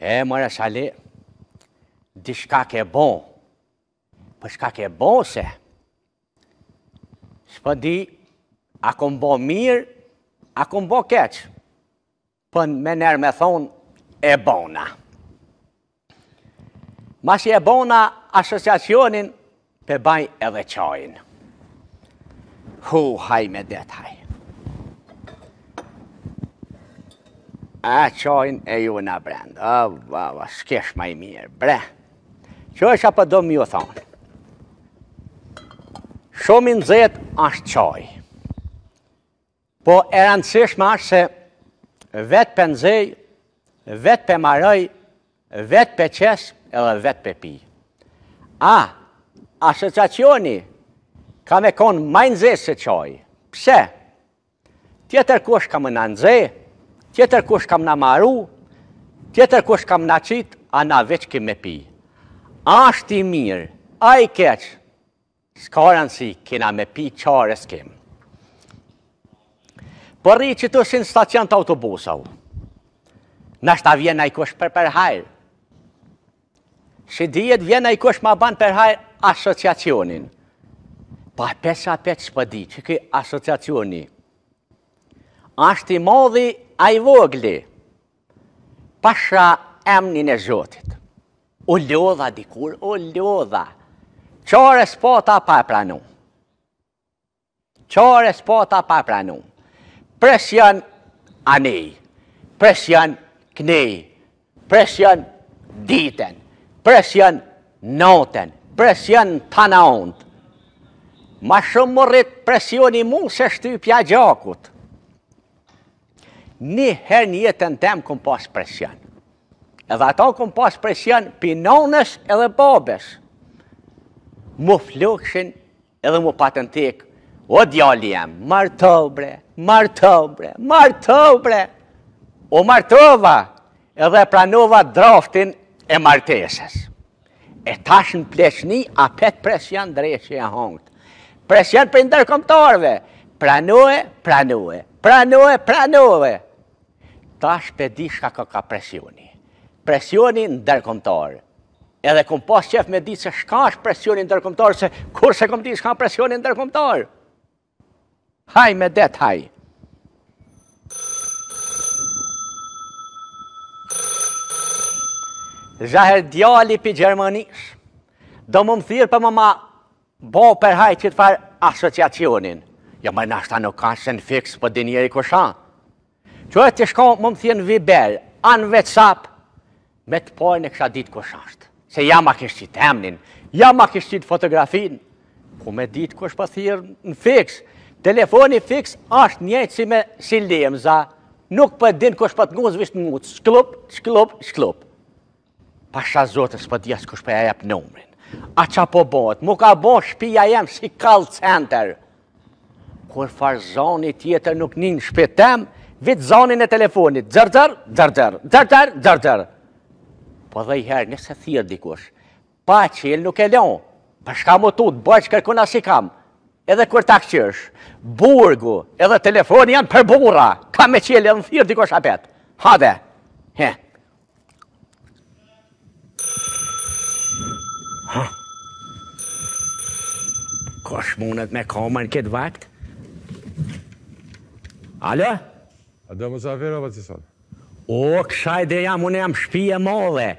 E mërë shali, di shka ke bo, për po shka ke bo se, shpë di, a kom bo mirë, a kom bo keqë, për po më nërë me thonë e bona. Ma si e bona asociacionin, për baj edhe qajnë. Hu, haj me detaj. a qajn e ju në brendë, A, va, va, shkesh ma i mirë, bre. Qo është apë do më ju thonë? Shomin zet është qaj. Po e rëndësishme është se vetë për nëzëj, vetë për marëj, vetë për qesë, edhe vetë për pi. A, asociacioni ka me konë majnëzë se qaj. Pse? Tjetër kush ka më në nëzëj, tjetër kush kam na maru, tjetër kush kam na qitë, a na veç ke me pi. Ashtë i mirë, a i keqë, s'karën si kina me pi qare s'kem. Por rri që të sinë stacion të autobusau, nështë a vjena i kush për për hajrë, që vjen vjena i kush ma banë për asociacionin. Pa pesa pet s'pëdi, që këj asociacioni, ashtë i modhi a i vogli, pasha emnin e zotit, u lodha dikur, u lodha, qore ta pa e pranu, qore ta pa e pranu, presjan anej, presjan knej, presjan diten, presjan noten, presjan të naont, ma shumë më rritë presioni mu se shtypja gjakutë, një her një jetën temë këmë pas presion. Edhe ato këmë pas presjen pinones edhe babes. Më flukshin edhe patën patentik. O djali jemë, martobre, martobre, martobre. O martova edhe pranova draftin e marteses. E tash në pleçni, apet presion dreqe e hongët. Presion për ndërkomtarve, pranue, pranue, pranue, pranue ta shpedi shka ka ka presioni. Presioni në dërkomtarë. Edhe kom pas qef me ditë se shka është presjoni në dërkomtarë, se kur se kom ditë shka presjoni në dërkomtarë. Haj me det, haj. Zahër djali për Gjermanis, do më më thirë për më ma bo për hajt që të farë asociacionin. Jo, më nashta nuk ka shenë në fiksë për po dinjeri kushanë që e të shko më më thjenë viber, anë vetë me të pojnë e kësha ditë kësh ashtë. Se jam a kështë qitë emnin, jam a kështë qitë fotografin, ku me ditë kësh pëthirë po në fix, telefoni fix ashtë njëjtë si me si lemza, nuk për po din kësh për po të ngunës vishë në ngunës, shklup, shklup, shklup. Pa shazotës për djesë kësh për e jep nëmrin. A qa po bëhet, mu ka bëhet shpia jem si call center. Kur farzoni tjetër nuk një në vitë zonin e telefonit, zërë, zërë, zërë, zërë, zërë, zërë, zërë, zërë. Po dhe i herë nëse thirë dikush, pa që jelë nuk e leon, për shka më të të që kërkuna si kam, edhe kur të akqësh, burgu edhe telefoni janë për burra, ka me që jelë edhe në thirë dikush apet, Hade! he. Ha? Kosh mundet me kamën këtë vakt? Ale? Ale? A do mësafir apo që sot? O, kësha dhe jam, unë jam shpije modhe.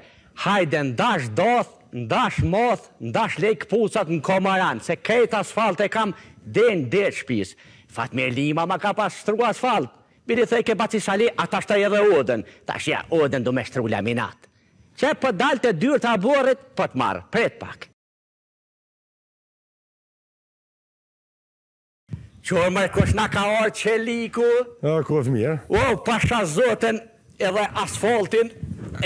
Hajde, ndash doth, ndash moth, ndash lejk pusat në komaran, se kejt asfalt e kam den dhe shpis. Fatme Lima ma ka pas shtru asfalt. Biri thej ke baci sali, ata shta edhe odën. Ta shja, odën du me shtru laminat. Qe për dalë të dyrë të aborit, për të marë, pret pak. Qërë mërë kësh nga ka orë që liku A, kësh mirë O, pasha zotën edhe asfaltin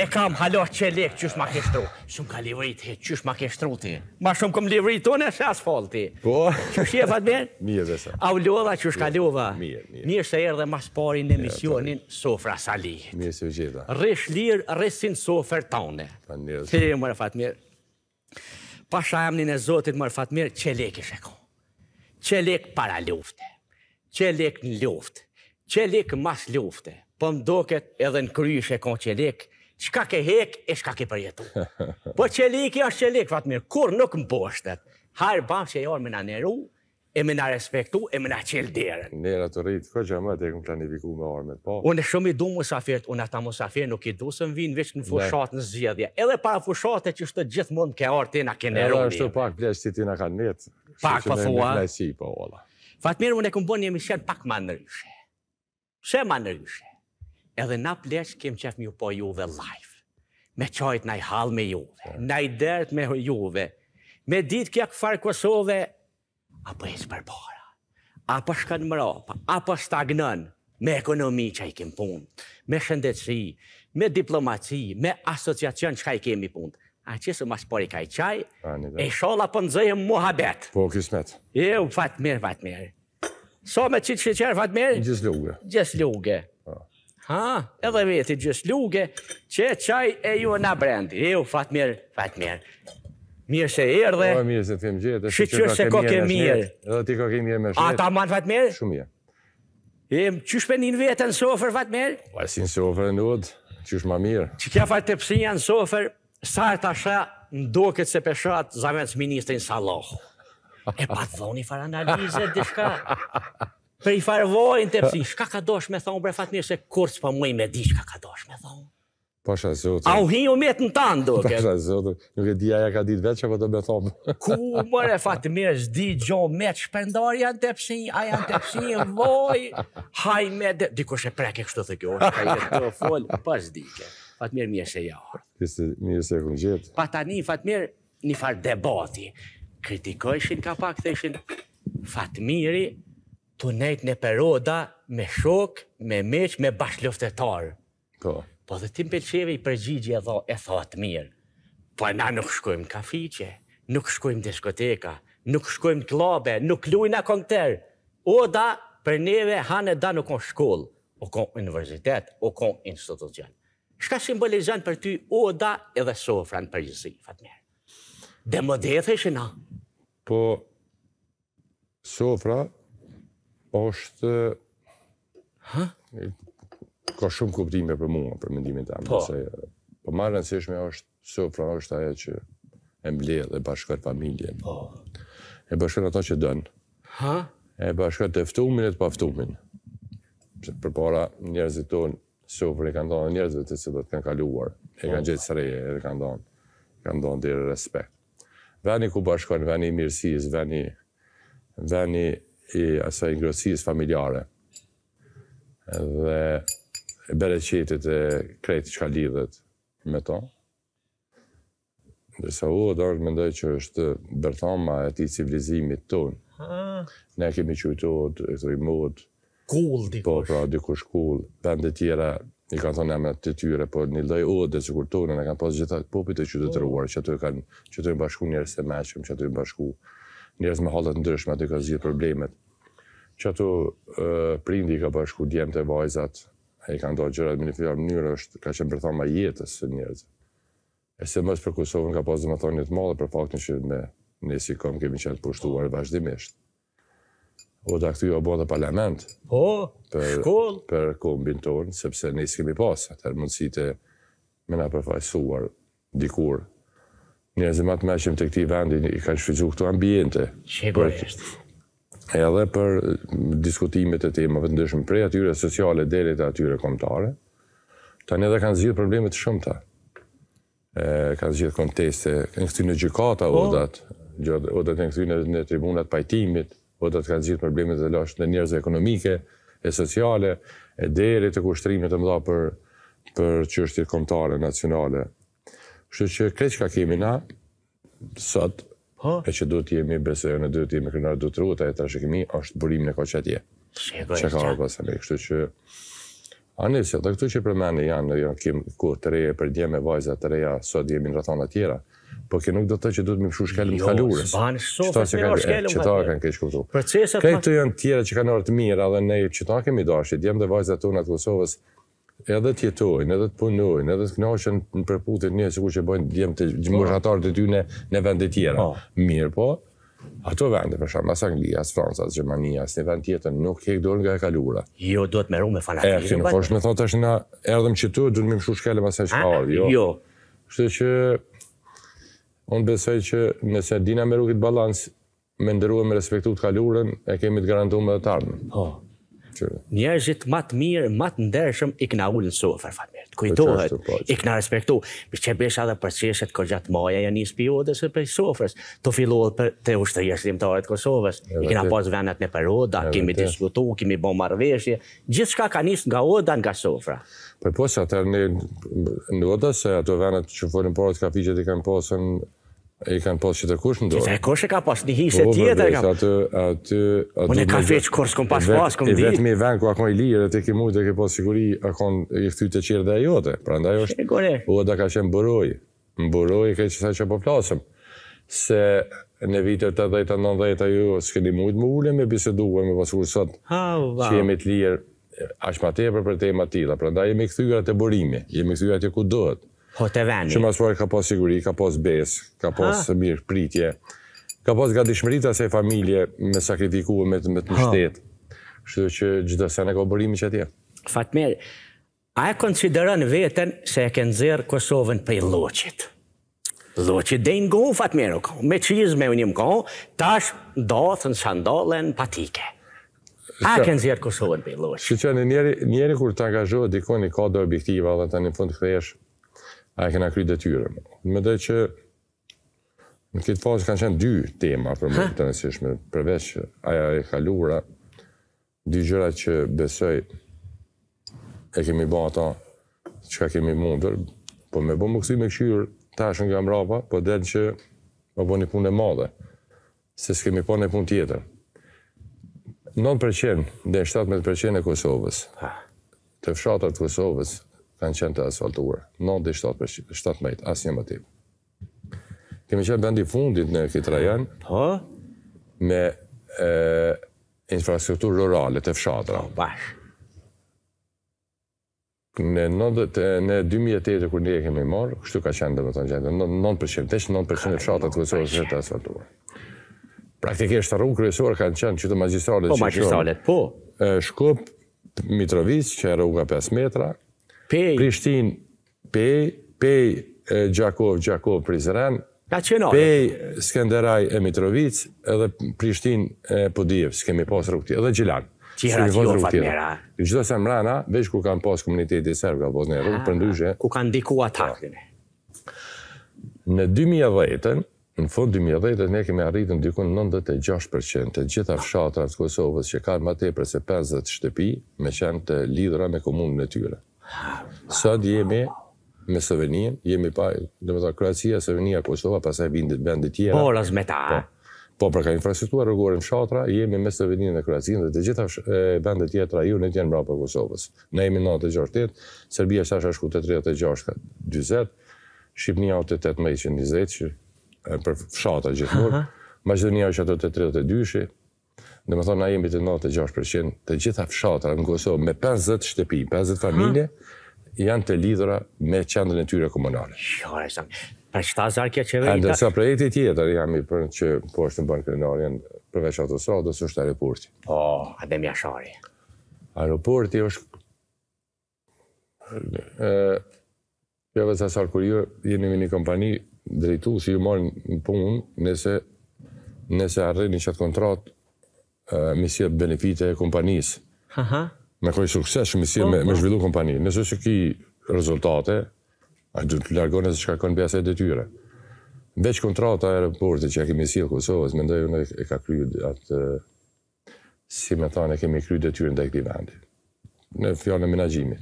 E kam halo që lik qësh ma kështru Shumë ka livrit he, qësh ma kështru ti Ma shumë këm livrit të në shë asfalti Po Qësh je fatë mirë? Mirë dhe sa A u lodha, qësh ka lova? Mirë, mirë Mirë se erë dhe mas pari në emisionin Sofra salihit. Mirë se u gjitha Rish lirë, rishin sofer të une Pa njërë Pasha e zotit mërë fatë mirë Që ishe që para lufte, që në luft, që mas lufte, po më doket edhe në krysh e kon që lek, qka ke hek e qka ke përjetu. Po që lek i ashtë që fatë mirë, kur nuk më bështet, harë bam që e orë me në nëru, e me në respektu, e me në qelë derën. Nëra të rritë, ko gjë më të e këmë planifiku me armët, po? Unë shumë i du musafirët, unë ata musafirë nuk i du së më vinë vishë në fushatë në zjedhja, Edhe para fushate që shtë gjithë mund ke orë ti në kënë Edhe është të pak plesht ti në kanë netë, Pak pa po thua. Si po valla. Fatmir unë kam bën një mishet pak më ndryshe. Shë ma ndryshe. Edhe na pleç kem qef më po ju dhe live. Me na nai hall me ju. Po. Nai dert me juve. Me ditë kja këfarë apo a për e së a shkanë mëropa, a stagnën, me ekonomi që a i kemë punë, me shëndetësi, me diplomaci, me asociacion që a i kemi punë. A që su mas pori ka i qaj, e shola për po nëzëjëm muhabet. Po, kismet. E, u fatë mirë, fatë mirë. So me qitë që qërë fatë mirë? Gjës luge. Gjës luge. Ha, edhe veti gjës luge, që qaj e ju në brendi. E, u fatë mirë, fatë mirë. Mirë se erdhe. O, po, mirë se të fim gjithë. qërë se ko ke mirë. Edhe ti ko ke mirë me shmirë. A, ta manë fatë mirë? Shumë mirë. E, që shpenin vetë në sofer fatë mirë? Pa, si në sofer në udë, që shma mirë. Që kja fatë të pësinja në sofer, sa e tashë ndoket se peshat zamec ministrin Salloh. E pa të thoni farë analizët, dishka. Për i farë vojnë të psi, shka ka dosh me thonë, bre fatmirë se kurës për mëjnë me di shka ka dosh me thonë. Pasha zotë. A u u metë në tanë, duke. Pasha zotë, nuk e di aja ka ditë vetë që po të me thonë. Ku mëre fatmirë, zdi gjo me të shpendar janë të psi, a janë të psi, vojnë, haj me dhe... Dikush e preke kështu të kjo, është ka i të folë, pas po dike. Fatmir mirë se ja jo. orë. Mirë se gjithë. Pa tani, Fatmir, një farë debati. Kritikojshin ka pak, thëshin, Fatmiri, të nejtë në peroda me shok, me meq, me bashkëlloftetarë. Po. Po dhe tim pëlqeve i përgjigje e e tha të mirë. Po na nuk shkojmë kafiqe, nuk shkojmë diskoteka, nuk shkojmë klabe, nuk lujna kongëterë. Oda, për neve, hanë e da nuk on shkollë, o kon universitet, o kon institucionë. Shka simbolizan për ty oda edhe sofra në përgjësi, Fatmir? Dhe më dhe e na? Po, sofra është... Ha? Ka shumë kuptime për mua, për mendimin të amë. Po, po marë nësishme është sofra është aje që e mble dhe bashkër familjen. Po. E bashkër ato që dënë. Ha? E bashkër të eftumin e të paftumin. Për para njerëzit tonë shofër i ka ndonë njerëzve të si kanë kaluar, e kanë po. gjithë sreje, edhe kanë ndonë, i kanë ndonë dhe respekt. Veni ku bashkojnë, veni i mirësis, veni i asaj ngrosis familjare, dhe bere qetit e kreti që ka lidhët me to. Ndërsa u, do orë mendoj që është bërthama e ti civilizimit tonë. Ne kemi qujtojt, e të rimot, kull po, dikush. Po, pra, dikush kull. Vende tjera, i kanë thonë emet të tyre, po një loj odë dhe sikur e kanë pasë gjithë popit të qytetëruar që ato e kanë, që ato e bashku të meqëm, që ato e bashku njerëz me halët ndryshme, ato kanë ka problemet. Që ato prindi i ka bashku djemë të vajzat, e i kanë dorë gjëra në një mënyrë, është ka qenë përthama jetës së njerës. E se mësë për Kosovën ka pasë dhe më thonë të madhe për faktin që ne nësi kom kemi qenë pushtuar vazhdimisht. O da këtu jo bo dhe parlament. Po, shkollë. Për kombin tonë, sepse ne s'kemi pasë. Atër mundësi të me nga përfajsuar dikur. Një e zëmatë me qëmë të këti vendi, i kanë shfizu këtu ambijente. Që e bërë është? E edhe për diskutimet e temave të ndëshmë prej atyre sociale dhe dhe atyre komtare, ta një kanë zhjith problemet të shumë ta. Kanë zhjith konteste, në këtë në gjykata po. odat, odat në këtë në tribunat pajtimit, po do të kanë gjithë problemet e lasht në njerëzë ekonomike, e sociale, e deri të kushtrimit të mëdha për, për qështje komptare, nacionale. Kështë që kreç ka kemi na, sot, e që du t'jemi besojë në du t'jemi kërnarë du t'ru, ta e të shëkimi, është burim në koqë atje. Që ka orë pasë me, kështë që... A në dhe këtu që përmeni janë, janë kemë ku të reje për djeme vajzat të reja, sot jemi në rathonat tjera, Po që nuk do të thotë që duhet më fshush shkallën të kalurës. Jo, banë shofë, shkallën e kalurës. Çfarë kanë kësht këtu? Procesat kanë. Këto janë të tjera që kanë ardhur të mira dhe ne që ta kemi dashur, djem dhe vajzat tona të Kosovës, edhe të jetojnë, edhe të punojnë, edhe të kënaqen në përputhje me sikur që bëjnë djem të gjymorhatar të dy në në vende të tjera. Po. Mirë, po. Ato vende për shkak të Anglisë, as Francës, as Gjermanisë, as në vend tjetër nuk e kanë dorë nga e kalura. Jo, duhet më rumë fanatikë. Po, është më thotë është na erdhëm këtu, duhet më mshuh shkallën pas asaj çfarë, jo. Jo. Kështu që Unë besoj që nëse dina me rukit balans, me ndërru e me respektu të kalurën, e kemi të garantu me dhe të ardhën. Oh. Po. Njerëzit matë mirë, matë ndërshëm, i këna ullën në suë, farfarë kujtohet, po, i këna respektu. Mi që besha dhe për qeshet kër gjatë maja janë njës periodës e për sofrës, të fillohet për të ushtërje shtimtare të Kosovës. I këna pas venet në për Oda, kemi diskutu, kemi bom marveshje, gjithë shka ka njës nga Oda nga sofra. Për posë, atër në Oda, se ato venet që forin parët ka fiqet i kanë posën E kanë pas që të kush në dorë. E kush e ka pas, një hisë po, e tjetër Aty, ka pas. Unë e ka veç kërë kom pas pas, s'kom di. E vetë me venë ku a kon i lirë dhe të ke mujtë dhe ke pas siguri a kon i fëty të qirë dhe a jote. Pra nda jo është, u e po, ka qenë mburoj. Mburoj e që qësa që po plasëm. Se në vitër të dhejtë a nën a ju, s'ke një mujtë më ule me biseduë me pasur sëtë që jemi të lirë. Ashma tepër për tema tila, pra nda jemi këthyra të borimi, jemi këthyra të kudohet, Po të vendi. Që mas ka pos siguri, ka pas bes, ka pas ha. mirë pritje, ka pas ga dishmërita se familje me sakrifikuar me të të shtet. Kështu dhe që gjithë dhe sene ka bërimi që atje. Fatmer, a e konsideron vetën se e kënë zërë Kosovën për i loqit? Loqit dhe në gohë, me çizme me unim gohë, tash dothën në patike. A e kënë zërë Kosovën për i loqit? Që që një njeri, njeri kur të angazhojë, dikoni ka do objektiva dhe të një fund të këthejeshë, a e kena kryt dhe tyre. Më dhe që në këtë fazë kanë qenë dy tema për më të nësishme, përveç aja e kalura, dy gjëra që besoj e kemi ba ata që ka kemi mundër, po me bo më kësi me këshyrë, ta është nga mrapa, po dhe që më bo një punë e madhe, se s'kemi po një punë tjetër. 9% dhe 17% e Kosovës, të fshatat Kosovës, kanë qenë të asfaltuar. 97% asnjë më tepër. Kemi qenë bendi fundit në këtë rajon. Ha? Me e, infrastrukturë rurale të fshatra. Oh, bash. Në në 2008 kur ne e kemi marr, kështu ka qenë domethënë gjendja. 9% tash 9% e fshatat kryesorë janë të asfaltuar. Praktikisht rrugë kryesorë kanë qenë qytet magjistrale. Po magjistrale, po. Shkup Mitrovic që rruga 5 metra, Pej. Prishtin, pej, pej, Gjakov, Gjakov, Prizren. Pej, Skenderaj, e Mitrovic, edhe Prishtin, e Podijev, s'kemi pas rukti, edhe Gjilan. Tjera t'jo, Fatmira. Gjitha se mrena, veç ku kanë pas komuniteti serb, ka rukë, për Ku kanë diku atakë. Po. Në 2010-ën, Në fund 2010 ne kemi arritur diku 96% të gjitha fshatra të Kosovës që kanë më tepër se 50 shtëpi, me qenë të lidhura me komunën e tyre. Sot jemi me Sovenin, jemi pa, dhe me ta, Kroacia, Sovenia, Kosova, pasaj vindit bendit tjera. Po, las me ta. Po, po infrastrukturë, ka infrastruktuar, rëgore më shatra, jemi me Sovenin dhe Kroacin dhe të gjitha bendit tjera ju në tjenë mrapa Kosovës. Ne jemi 96, Serbia është shashku të 36, ka 20, Shqipnia o të 18, 20, që për fshata gjithë mërë, Maqedonia është atë të 32-shi, dhe më thonë na jemi të 96% të gjitha fshatra në Kosovë me 50 shtëpi, 50 familje, janë të lidhura me qendrën e tyre komunale. Shore, jo, sa, pra qëta zarë kja projekti tjetër jam i për që po është në bënë krenar, janë përveç autostradës, është aeroporti. oh, a dhe mja shari. Aeroporti është... Uh, Jove sa sarë kur ju jeni me një kompani drejtu, si ju marë në punë, nëse, nëse arreni që kontratë me si benefite e kompanisë. Me koj sukses, po, me si po. me, me zhvillu kompani. Nëse që ki rezultate, a du të largone se që ka kënë bjase e detyre. Veç kontrata e reporti që ja kemi si Kosovës, me ndoj e ka kryu atë, si me e kemi kryu detyren dhe e këti vendi. Në fjallë në menagjimit.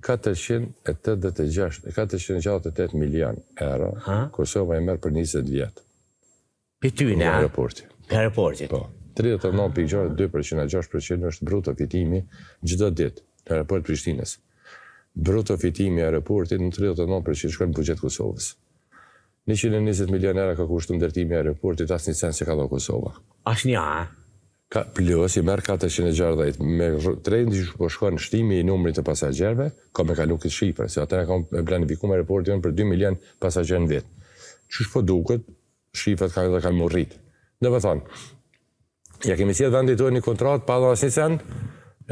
486, 468 milion euro, Kosova e merë për 20 vjetë. Për ty në? Për aeroporti. Për aeroporti. Po. 39.6% e 6% është bruto fitimi gjithë ditë në raport Prishtines. Bruto fitimi aeroportit në 39% shkojnë në bugjet Kosovës. 120 milionera ka kushtu në dërtimi aeroportit, asë një sen se ka do Kosova. Asë një a? Ka plus, i merë 460, me trejnë që po shkojnë në shtimi i numrit të pasajgjerve, ka me kalu këtë shifrë, se atëre ka me planifikume aeroportit për 2 milion pasajgjer në vitë. Qështë po duket, shifrët ka dhe ka më rritë. Në thonë, Ja kemi sjedhë vendit të e një kontrat, pa dhe asë një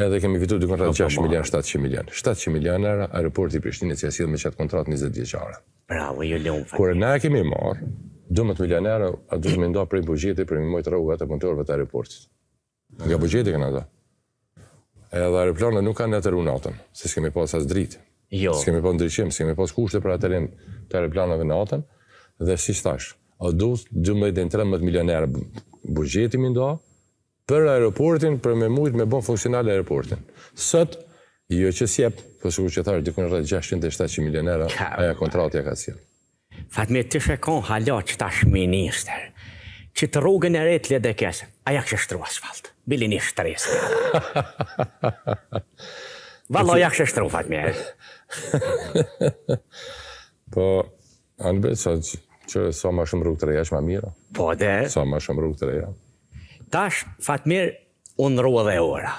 edhe kemi fitur dhe kontrat 6 milion, 700 milion. 700 milion era, aeroport i Prishtinë, që ja me qatë kontrat 20 djeqare. Bravo, ju lëmë fakti. Kore ne kemi marë, 12 milion era, a du të mindoa prej bugjeti, prej mi mojtë rogë atë punëtorëve të aeroportit. Nga bugjeti këna ta. Edhe aeroplanët nuk kanë netër unatën, se s'kemi pas as dritë. Jo. S'kemi pas në dritëshim, s'kemi pas kushte për atërin të aeroplanëve në atën. Dhe si stash, a du të 12-13 milion era bugjeti mindoa, për aeroportin, për me mujt me bon funksional aeroportin. Sot, jo që sjep, për po shukur që tharë, dikun rrë 600-700 milionera, aja kontratja ka sjep. Fatme, të shekon halat që tash minister, që të rrugën e retë le dhe kesë, aja kështë shtru asfalt, bilin i shtresë. Valo, aja kështë shtru, Fatme. Po, anë betë, që sa ma shumë rrugë të reja, që ma mira. Po, dhe? Sa ma shumë rrugë të reja tash fatmir unë rrua dhe ora.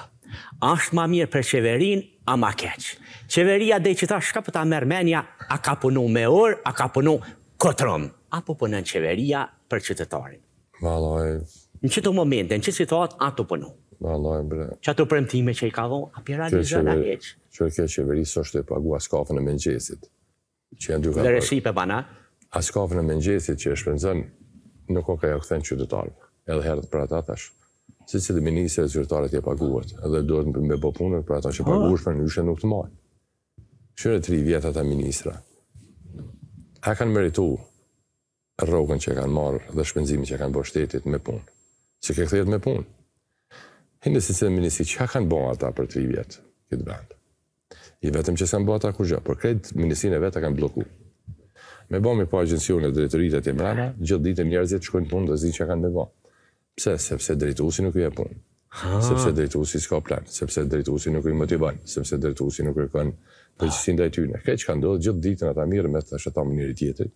Ashtë ma mirë për qeverin, a ma keqë. Qeveria dhe që tash ka pëta po mërmenja, a ka punu me orë, a ka punu këtërëm. Apo punën qeveria për qytetarin. Valoj. Në qëtë momente, në qëtë situatë, a të punu. Valoj, bre. Që atë premtime që i ka dhonë, a përra një zënë a keqë. Që e keqë qeveri, së është e pagu as e mëngjesit. Që janë Dhe resipe, bana? A kafën e që e shpenzën, nuk o ka jo këthen qytetarë edhe herët për ata tash. Se cili ministri e zyrtarët je paguat, edhe duhet me bo punën për ata që ah. paguash për njëshe nuk të marë. Shire tri vjetë ata ministra. A kanë meritu rogën që kanë marë dhe shpenzimi që kanë bërë shtetit me punë? Që ke këthejet me punë? Hinde si cilë ministri që kanë bo ata për tri vjetë këtë bandë? I vetëm që s'kanë bo ata ku gjë, por kredë ministrin e vetë kanë bloku. Me bo me po agencionet dhe të rritët e mrena, gjithë ditë njerëzit shkojnë punë dhe zinë që kanë me bo. Pse? Sepse drejtuesi nuk i jep punë. Sepse drejtuesi s'ka plan, sepse drejtuesi nuk i motivon, sepse drejtuesi nuk kërkon përgjithësi ndaj tyre. Këç që ka ndodhur gjithë ditën ata mirë me thashë ta mënyrë tjetër.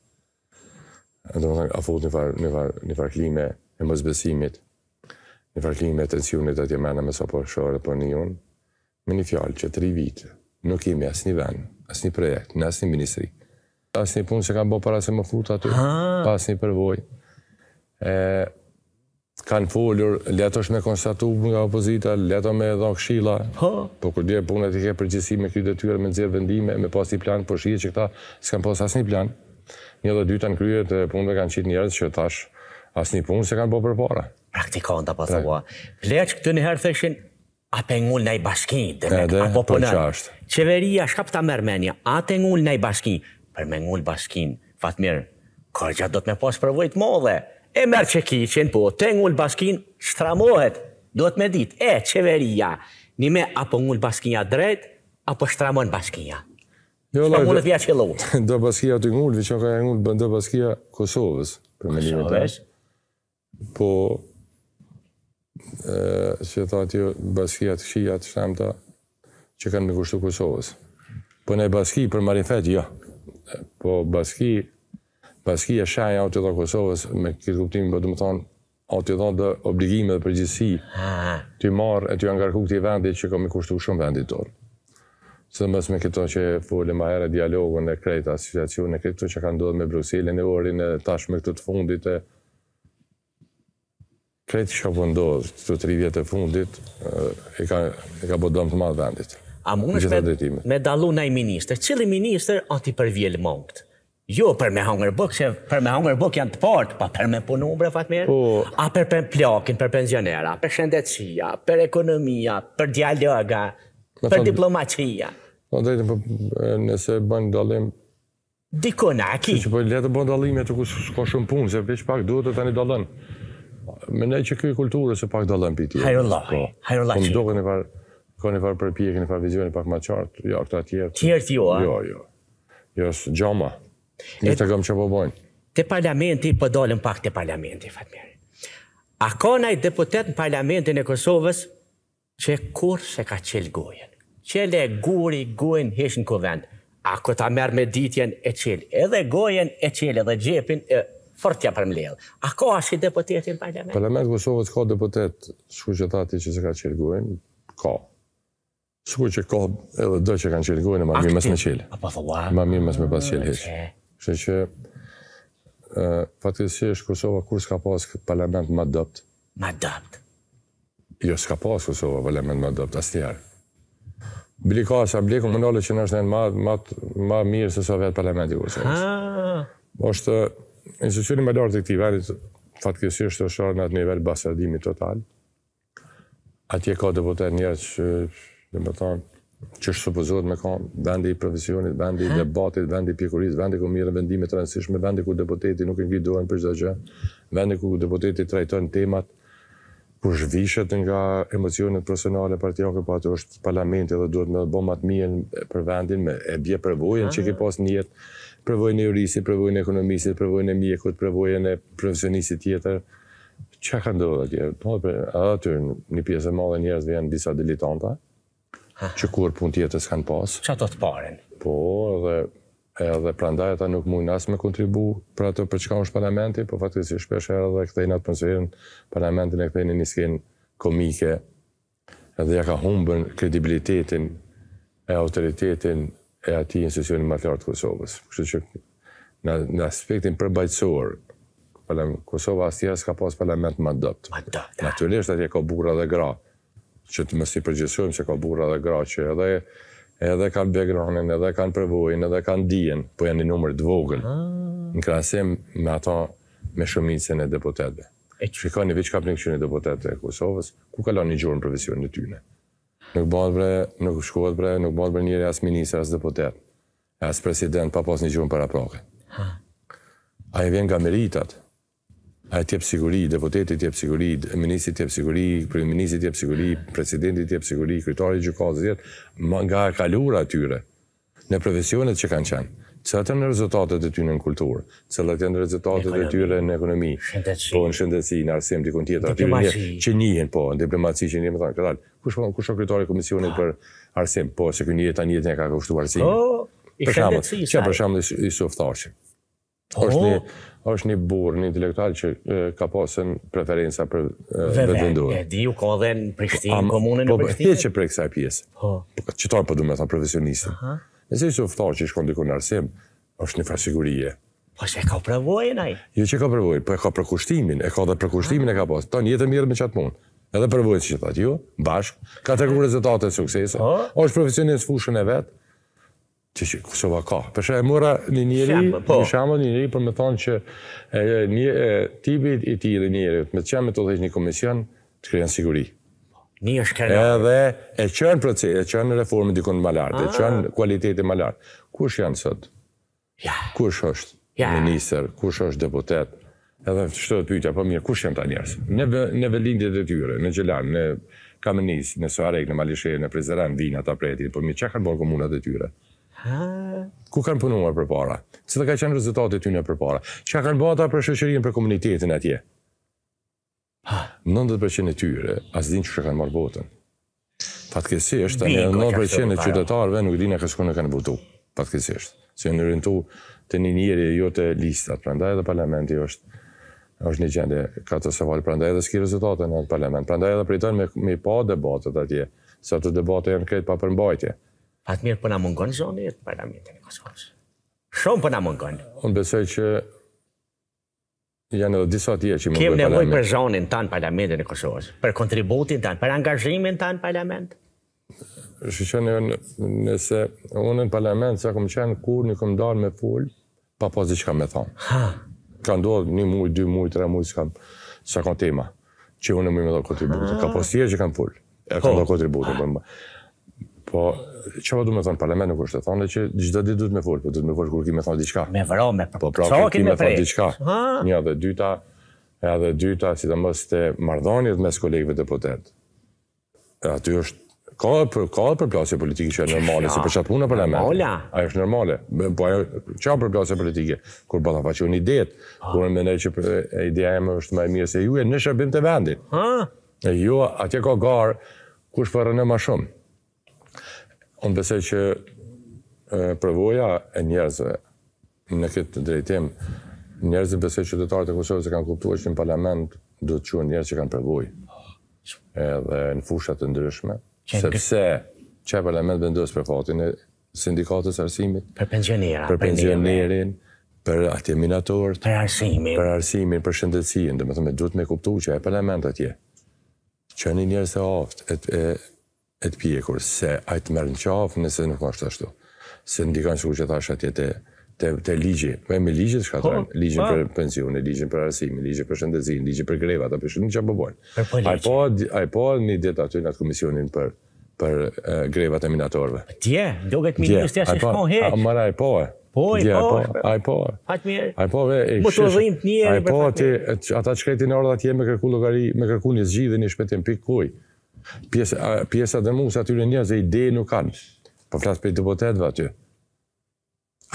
të kanë afrohet në var në var në var klime e mosbesimit. Në var klime të tensionit atje më në mesopo shore po në Me një fjalë që tri vite nuk kemi asnjë vend, asnjë projekt, në asnjë ministri. Asnjë punë që kam bërë para se më fut aty, pas një përvojë. Ë, kanë folur, leto është me konstatu nga opozita, leto me edho këshila, po kur dje punët i ke përgjësi me kjo tyre, me nëzirë vendime, me pas një plan, po shqie që këta s'kanë pas asë një plan. Një dhe dyta në kryet e punëve kanë qitë njerëz që tash asë një punë se kanë po për para. Praktikon të po pra- të bua. Leqë këtë herë thëshin, a pe ngull në i bashkin, dhe me këtë apo Po Qeveria, shka për ta mërmenja, a te ngull në i bashkin, për me ngull bashkin, fatmir, kërgja do të me posë përvojt modhe, e merë që ki qenë po, të ngullë baskin shtramohet, do të me ditë, e, qeveria, një me apo ngullë baskinja drejt, apo jo, shtramohen baskinja. Shtë të ngullët vja që lovë. Do baskinja të ngullë, vë që ka ngullë bëndë baskinja Kosovës, për me një po, të. Po, që të thati jo, baskinja të këshia të shtramta, që kanë me kushtu Kosovës. Po në e për marifet, jo. Po baskinja, paski e shaj auti dhe Kosovës me këtë kuptimin, po të më thonë, auti dhe dhe obligime dhe përgjithsi të i marë e të ju angarku këti vendit që kom i kushtu shumë vendit tërë. Së mësë me këto që folim a herë dialogën e krejt, asociacion e krejt që kanë ndodhë me Bruxelles e orin e tash me këtë të fundit e krejt që ka po pëndodhë këtë të vjetë e fundit e ka, e ka të madhë vendit. A mund është me, me dalu nëjë minister? Qëli minister ati përvjel mongët? Jo, për me hunger book, se për me hunger book janë të port, pa për me punu bre Fatmir. Po. A për për plakin, për pensionera, për shëndetësia, për ekonomia, për dialoga, për diplomacia. Po drejtë, po nëse bën dallim Dikona, a ki? Që po letë bën dalimet të ku s'ka shumë punë, se veç pak duhet të tani dalën. Mene që kjo kulturës se pak dalën piti. Hajro lahi, hajro lahi. për po. më po, doke një farë, ka një farë përpjekë, një farë vizion, një pak ma qartë, jo, këta tjertë. Tjertë jo, a? Jo, jo. Jo, së gjama. Në të gëmë që po bojnë. Të parlamenti për po pak të parlamenti, fatëmjeri. A ka nëjë deputet në parlamentin e Kosovës që kur se ka qëllë gojen? Qëllë e guri gojen hesh në kovend. A ko ta merë me ditjen e qëllë? Edhe gojen e qëllë edhe gjepin e fortja për më ledhë. A ka ashtë i deputetin në parlamentin? Parlament Kosovës ka deputet shku që ta ti që se ka qëllë gojen? Ka. Shku që ka edhe dhe që kanë qëllë gojen e ma po mes me qëllë. A pa thua? Ma me pas Kështë që fatkesisht Kosova kur s'ka pas këtë parlament më adopt? Më adopt? Jo, s'ka pas Kosova parlament më adopt, asë tjerë. Blikasa, blikë më nëllë që nështë në matë më mirë se së vetë parlamenti kërës. Haaa! Oshtë institucionin më lartë të këti venit, fatkesisht të në atë nivel basërdimi total. Atje ka dëbëtet njerë që, dhe më tanë, që është supozohet me kanë vendi i profesionit, vendi i debatit, vendi i pjekurit, vendi ku mire vendime të rëndësishme, vendi ku deputeti nuk e ngjidohen për gjithë gjë, vendi ku deputeti trajtojnë temat, ku zhvishet nga emocionet profesionale për tjo, po ato është parlamenti dhe duhet me dhe bomat mien për vendin, me e bje përvojen që ke pas njët, përvojen e jurisit, përvojen e ekonomisit, përvojen e mjekut, përvojen e profesionisit tjetër, që ka ndodhë Po, për, një pjesë e madhe njerës disa dilitanta, që kur pun tjetës kanë pas. Qa të të paren? Po, edhe, edhe prandaj ata nuk mujnë as me kontribu për ato për qëka është parlamenti, por fatë shpesh e edhe këthejnë atë përnësirën, parlamentin e këthejnë një skenë komike, edhe ja ka humbën kredibilitetin e autoritetin e ati institucionin më të lartë Kosovës. Kështu që në, në aspektin përbajtësor, Kosova as tjera s'ka pas parlament më dopt. Më Natyrisht atje ka burra dhe gra që të mësi përgjësujmë që ka burra dhe gra që edhe edhe kanë begronin, edhe kanë përvojnë, edhe kanë dijen, po janë një numër të vogël, ah. në krasim me ato me shumicën e depotetve. E që ka një vëqka për një këshin e e Kosovës, ku ka lanë një gjurë në profesion në tyne? Nuk bëhet bre, nuk shkohet bre, nuk bëhet bre njëri as minister, as deputet, as president, pa pas një gjurë në para A i vjen nga meritat, a të jep siguri, deputetit të jep siguri, ministrit të jep siguri, kryeministrit të jep siguri, presidentit të siguri, kryetari i gjykatës nga nga kalura atyre në profesionet që kanë qenë. Cëllat janë rezultatet e ty në kulturë, cëllat janë rezultatet e tyre në ekonomi, po në shëndetësi, në arsim dikun tjetër, atyre një që njëhen, po, në diplomaci që njëhen, me thonë, po, këtalë, kush, po, kush o kryetari komisionit për arsim, po, se kënjë jetë anjetën e ka kushtu arsim. Po, i shëndetësi, i suftarëshim. Është oh. një është një burr, një intelektual që ka pasën preferenca për vendenduar. Vetë e di ju ka dhe në Prishtinë, komunën po, në po, Prishtinë. Po, ti që prej kësaj pjese. Po. Oh. Qitor po, po duhet të profesionistë. Aha. Nëse ju ftohet që shkon diku në Arsim, është një frasigurie. Po se ka provojën ai. Jo që ka provojë, po e ka përkushtimin, e ka dhe përkushtimin e ka pasur. Tan jetë mirë me çat punë. Edhe provojë si ju, jo, bashkë, ka tregu rezultate suksese. Po. Është profesionist fushën e vet që që ka. Përshë e mëra një njëri, po. një një njëri për me thonë që e, e, i ti dhe njëri, me të qenë me të dhejsh një komision, të kërën siguri. Një është kërë. Edhe e qënë proces, e qënë reformën dikën më lartë, e ah. qënë kualitetin më lartë. Kush janë sot? Ja. Kush është minister, kush është deputet? Edhe shtë të pyta, po mirë, kush janë ta njerës? Në, në e tyre, në Gjelan, në Kamenis, në Soarek, në Malishe, në Prezeran, vinë ata preti, po mirë, që kanë borë komunat e tyre? Ku kanë punuar për para? Si të ka qenë rezultatit ty në për para? Qa kanë bata për shëshërin për komunitetin atje? 90% e tyre, asë din që kanë marrë botën. Fatkesisht, e 90% e qytetarëve nuk din e kësë kënë kanë votu. Fatkesisht. Se në rëntu të një njëri jo të listat, prandaj edhe parlamenti është është një gjendje katastrofal, prandaj edhe s'ki rezultate në parlament. Prandaj edhe pritën me, me pa debatet atje, sa të debatet janë krejt pa përmbajtje. Pa po të mirë për në mungon zoni, të për në mirë të një Kosovës. Shumë për po në mungon. Unë besoj që janë edhe disa tje që mungon parlament. Kemë nevoj për zonin tanë parlamentin e Kosovës, për kontributin tanë, për angazhimin tanë parlament. Shqyqen e nëse unë në parlament, se kom qenë kur një kom darë me full, pa po zi që kam me thonë. Ka ndodhë një muj, dy muj, tre muj, s'kam, s'kam tema, që unë në muj me dhe kontributin. Ka po si e që kam full, e kam dhe kontributin. Ha. Po, që pa po du me thonë, parlament nuk është të thonë, që gjithë dhe du të me folë, po du të me folë kur ki me thonë diqka. Me vëro, me për... Po, pra, so, ki me thonë diqka. Një dhe dyta, e dhe dyta, si të mësë të mardhonit mes kolegëve deputet. Aty është, ka dhe për, ka për plasje politike që e normale, si për qatë punë në parlament. Normale? Aja është normale. Po, ajo, që për plasje politike? Kur bëta po faqe unë idet, kur me ne që ideja e më është më e mirë se ju e në shërbim të vendit. Ha? E ju, atje ka garë, kush për po rënë më shumë. Unë besoj që përvoja e njerëzve në këtë drejtim, njerëzve besoj që e Kosovës e kanë kuptuar që në parlament do të quen njerëz që kanë përvoj edhe në fushat të ndryshme, sepse që e parlament bëndës për fatin e sindikatës arsimit, për pensionirin, për pensionirin, për atje minatorët, për arsimin, për arsimin, për shëndetsin, dhe me thëme, du me kuptu që e parlament atje, që një njërës e aftë, e të pjekur, se a të mërë në qafë nëse nuk është ashtu. Se ndikon shku që thash atje të, të, ligji, me me ligji të shkatërën, po, ligji për pensione, ligji për arsimi, ligji për shëndezin, ligji për greva, të përshënë që përbojnë. Po, a i po, po një ditë aty në atë komisionin për për të grevat e minatorve. Tje, do të ministja se po, shkon heq. A po Po, po. A i po. A i po. A i po. A i po. A i po. A A i po. A i po pjesa pjesa dhe mu, atyre njerëz e ide nuk kanë. Po flas për hipotetëve aty.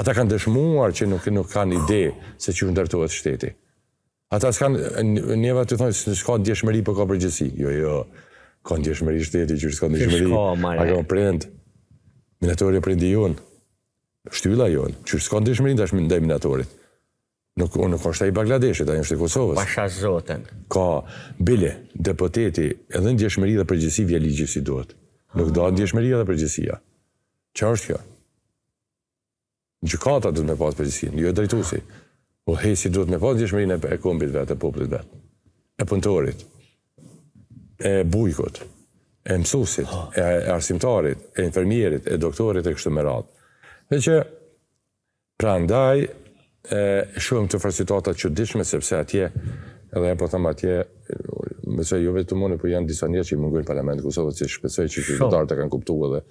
Ata kanë dëshmuar që nuk nuk kanë ide se çu ndërtohet shteti. Ata s'kan neva të thonë se s'ka ndjeshmeri për ka përgjësi. Jo, jo. Ka ndjeshmeri shteti që s'ka ndjeshmeri, A ka prend, Minatori prendi jonë, Shtylla jonë, Që s'ka ndjeshmëri dashmë ndaj minatorit. Nuk, është e i Bangladeshit, a është i Kosovës. Pasha zotën. Ka, bile, depoteti, edhe në dhe përgjësi vje ligjë si duhet. Nuk do në dhe përgjësia. Qa është kjo? Gjukata duhet me pas përgjësi, një jo e drejtusi. O po, hej, si duhet me pas djeshmeri në e kombit vetë, e poplit vetë. E pëntorit. E bujkot. E mësusit. E arsimtarit. E infermierit. E doktorit e kështë më ratë. Dhe që, pra ndaj, shumë të farë situatat që sepse atje, edhe po thamë atje, se jo vetë të mune, po janë disa njerëz që i mungu parlament parlamentë Kusovë, që shpesoj që këtëtarë të kanë kuptuar dhe,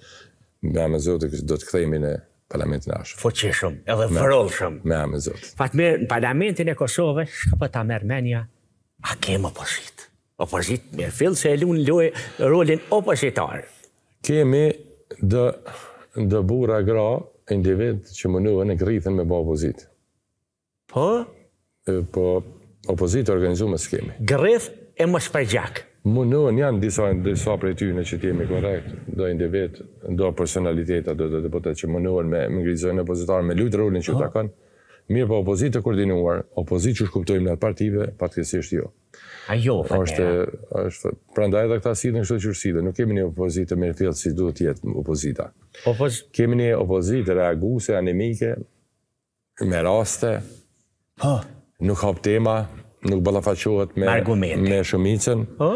nga me zotë, do të kthehemi në parlamentin ashtë. Fo edhe vërolë Me amë zotë. Fatë në parlamentin e Kosovë, shka për po ta mermenja, a kemë opozit, opozit me fillë që e lunë lojë rolin o Kemi dë bura gra, individ që më nuhën e grithën me bërë përshitë. Po? Po, opozitë organizume kemi. Gërëth e më shpajgjak. Munohen janë disa, disa prej ty në që t'jemi korekt, do e vetë, do personaliteta, do dhe dhe që munohen me, me ngrizojnë opozitarë, me lutë rullin që t'a kanë, mirë po opozitë të koordinuar, opozitë që shkuptojmë në atë partive, patkesisht jo. A jo, fatë është, është, pra nda dhe këta sidhën kështë qërësidhë, nuk kemi një opozitë të mirë fjellë si duhet jetë opozita. Kemi një opozitë reaguse, anemike, me raste, Po. Nuk hap tema, nuk ballafaqohet me Argumente. me shumicën. Po.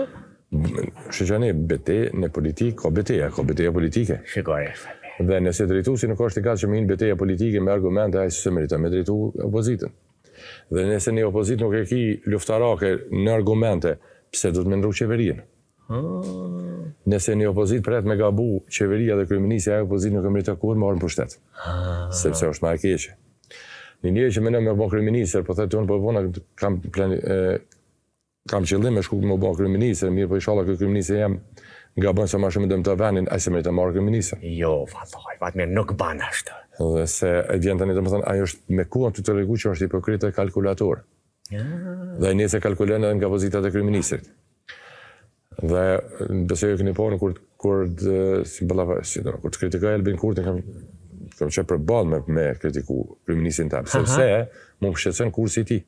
Shqyqani, bete në politikë, ka beteja, ka beteja politike. Shqyqare, Dhe nëse drejtu si nuk është i gatë që me inë beteja politike me argumente, a i se merita me drejtu opozitën. Dhe nëse një opozit nuk e ki luftarake në argumente, pse du të me ndru qeverien? Po. Nëse një opozit pret me gabu qeveria dhe kryminisja, a i opozit nuk e merita kur më orën për shtetë. Ah. Sepse është ma e keqe. Një një që më me bën kriminalistër, po të unë po vona kam plan e kam qëllim me shku me bën kriminalistër, mirë po inshallah kë kriminalistë jam nga bën sa më shumë dëm të vënin se më të marrë kriminalistë. Jo, vallaj, vat mirë, nuk ban ashtu. Dhe se e vjen tani domethënë ajo është me kuan të të regu që është hipokrit e kalkulator. Dhe Dhe një se kalkulon edhe nga pozitat e kriminalistit. Dhe besoj që në porn kur kur si si do kur të kritikoj Albin Kurtin kam kam qenë për me me kritiku kryeministin tim, sepse më shqetëson kursi i ti. tij.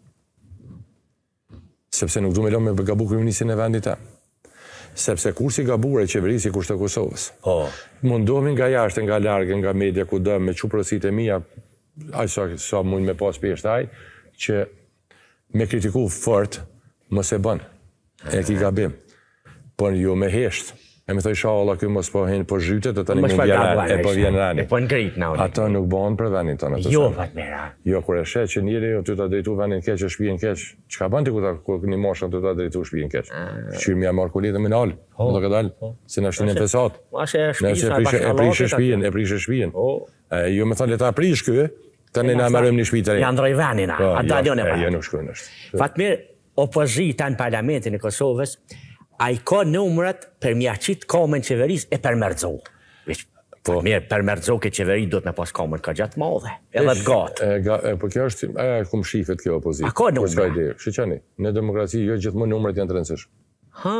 Sepse nuk duhet më lëmë me gabu kryeministin e vendit tim. Sepse kursi i gabuar e qeverisë kusht të Kosovës. Po. Oh. Mundohemi nga jashtë, nga largë, nga media kudo me çuprositë mia, ai sa sa mund me pas pjesë taj që me kritiku fort mos e bën. E ti gabim. Por ju jo me heshtë. E më thoi, shohë Allah, kjo mos po hinë po zhyte, tani më po po vjen rani. E po vjen rani. E po në grit në Ato nuk bonë për venin tonë. Jo, fat mera. Jo, kur e që njëri, o ty ta drejtu venin keq, e shpijin keq. Që ka bënë të ta kur një moshën të ta drejtu shpijin keq. Ah. Qyrë mi a marë kulitë, më në alë. Në të këtë alë, si në shtë një pesat. Ma e shpijin, e prishë shpijin, oh. e prishë shpijin. Jo, me thonë, le ta prishë në po, jo, e Jo, është. Fatmir, a i ka numrat për mjaqit kamen qeveris e po. për mërdzohu. Po, mirë, për mërdzohu ke qeveri do të në pas kamen ka gjatë madhe, edhe të gatë. E, ga, e, po kjo është, aja e këmë shifet kjo opozit. A ka po numrat? Shë qani, në demokraci jo gjithë më numrat janë të rëndësish. Ha?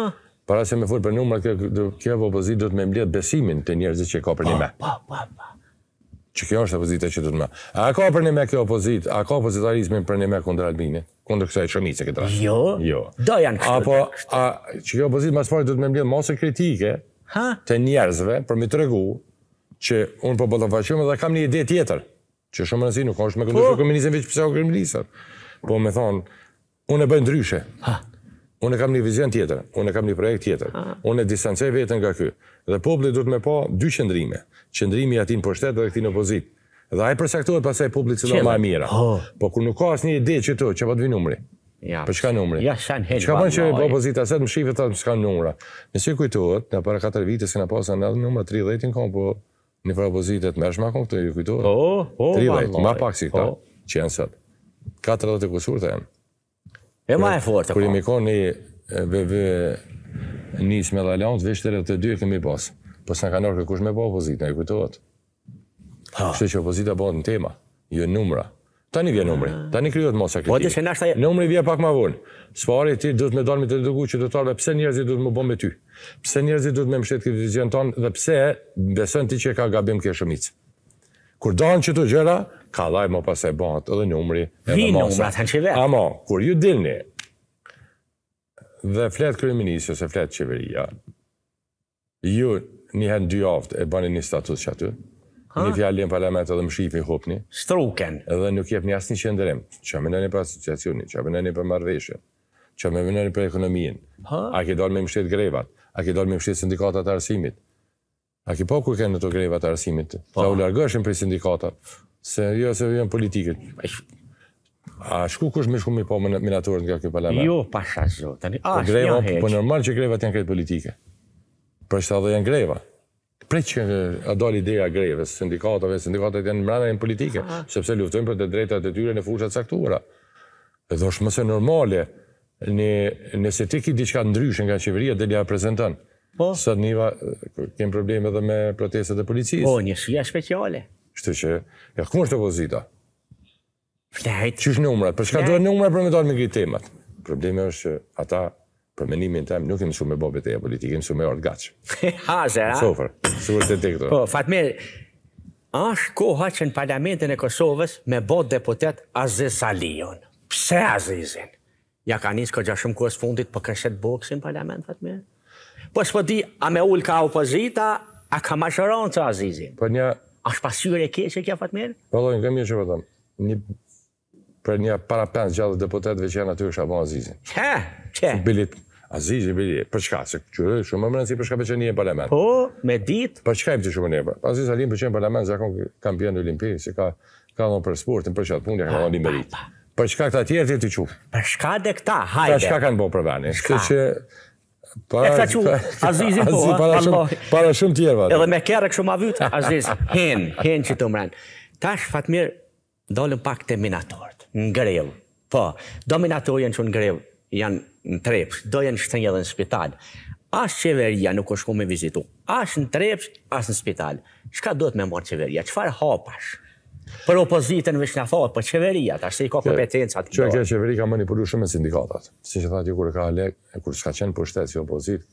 Para se me furë për numrat, kjo, kjo opozit do të me mbletë besimin të njerëzit që ka për një po, me. Pa, pa, pa, pa që kjo është opozita që do të më. A ka për ne me kjo opozit? A ka opozitarizëm për ne me kundër Albini? Kundër kësaj shëmice këtra? Jo. Jo. Do janë këto. Apo a që kjo opozit më së do të më mbledh mosë kritike, ha? Të njerëzve për më tregu që un po bëlla dhe kam një ide tjetër, që shumë rëndësi nuk është me kundër po. komunizëm veç pse u krimlisat. Po më thon, unë e bëj ndryshe. Ha unë kam një vizion tjetër, unë kam një projekt tjetër, unë e distancej vetën nga ky. Dhe populli të me pa dy qëndrime, qëndrimi atin për shtetë dhe këtin opozit. Dhe ajë përsektohet pasaj publik cilë ma e mira. Po kur nuk ka asë një ide që të, që pa po të vinë numri. Ja, për çka numri? Ja, shan hel. Çka bën që po opozita se të më shifet atë s'kan numra. Nëse kujtohet, na para 4 vite s'kan pasur ndonjë numër 30-in po në fara opozita të mësh më kom kujtohet. Po, po, 30, më pak si po. që janë sot. E ma e fort, apo? Kër jemi konë, ne vë vë njës me lalant, vështër e të dy e këmi pas. Po së në kanë orë kërkush me bo po opozitë, ne e kujtohet. Ha. Shtë që opozita bëhet në tema, jë jo numra. Ta një vje numri, ah. ta një kryot mos sakritik. Po të shenë ashtë... Numri vje pak ma vunë. Sfarë ti duhet me dalë me të duku që të talë, pse njerëzit duhet me bo me ty? Pse njerëzit duhet me mështet këtë vizion tonë dhe pse besën ti që ka gabim kërë shumicë? Kur danë që të gjëra, ka dhaj më pas e bat edhe numri edhe më mësë. Vinë umrat e qeverë. Amo, kur ju dilni dhe fletë kërëminisë ose fletë qeveria, ju njëhen dy aftë e bani një status që aty, një fjallin parlament edhe më shifë hopni, shtruken, edhe nuk jep një asë një qëndërim, që më në për asociacioni, që më në për marveshe, që më në për ekonomin, a ke dalë me mështet grevat, a ke dalë me mështet sindikatat arsimit, A ki po ku kene të greve të arsimit? Po. Sa u largoshin prej sindikata, Se jo se janë politikët. A shku kush më shku më po minatorët nga kjo palavra? Jo, pa shazo. Tani po a ah, greva po, po normal që grevat janë kretë politike. Për sa do janë greva? Preç që a dal ideja greve, sindikatave, sindikatet janë mbrana në politike, sepse luftojnë për të drejtat e tyre në fusha saktura. caktuara. Edhe është më se normale në nëse ti ke diçka ndryshe nga qeveria dhe ja Po. njëva, kem probleme edhe me protestat e policisë. Po, një shija speciale. Shtë që, ja ku është opozita? Flajt. Çish numra, për po, çka duhet numra për me dalë me këtë temat? Problemi është që ata për mendimin tim nuk janë shumë me bobet e politikën, janë shumë me ortgaç. ha, se a? Sofër, të e diktor. Po, Fatmir, Ash koha që në parlamentin e Kosovës me bot deputet Aziz Alion. Pse Azizin? Ja ka njësë këgja shumë kërës fundit për po kështë boksin parlament, fatë mirë? Po s'po di, a me ul ka opozita, a ka mashëron të Azizi? Po një... A shpasyre ke që kja fatmir? Po lojnë, kam një që po një për një para 5 gjallë deputetve që janë aty është Abon Azizi. Ha, që? Bilit, Azizi, bilit, për çka, se që shumë më nënësi për shka për që një parlament. Po, me dit? Për çka i për shumë një parlament. Azizi Alim për që një parlament, zakon kampion olimpijë, si ka, ka në për sportin, për qatë punë, ka në një Për çka këta tjerë të të qufë? Për çka dhe këta, hajde. Për çka kanë bo për vani? Për Para, e tha që Azizin po, para, shumë, para shumë tjerë vatë. Edhe me kjerë e këshu ma vytë, Aziz, hen, hen që të mrenë. Tash, Fatmir, dollën pak të minatorët, në grevë. Po, do minatorë janë që në grevë, janë në trepsh, do janë shtënjë edhe në spital. Ashë qeveria nuk është ku me vizitu, ashë në trepsh, ashë në spital. Shka do të me morë qeveria, qëfar hapash? Për opozitën vështë nga thotë, për qeveria, ta shte i ka kompetencat. Që e kje qeveri ka manipulu shumë e sindikatat. Si që thati, kur ka lek, e kur s'ka qenë për shtetë si opozit,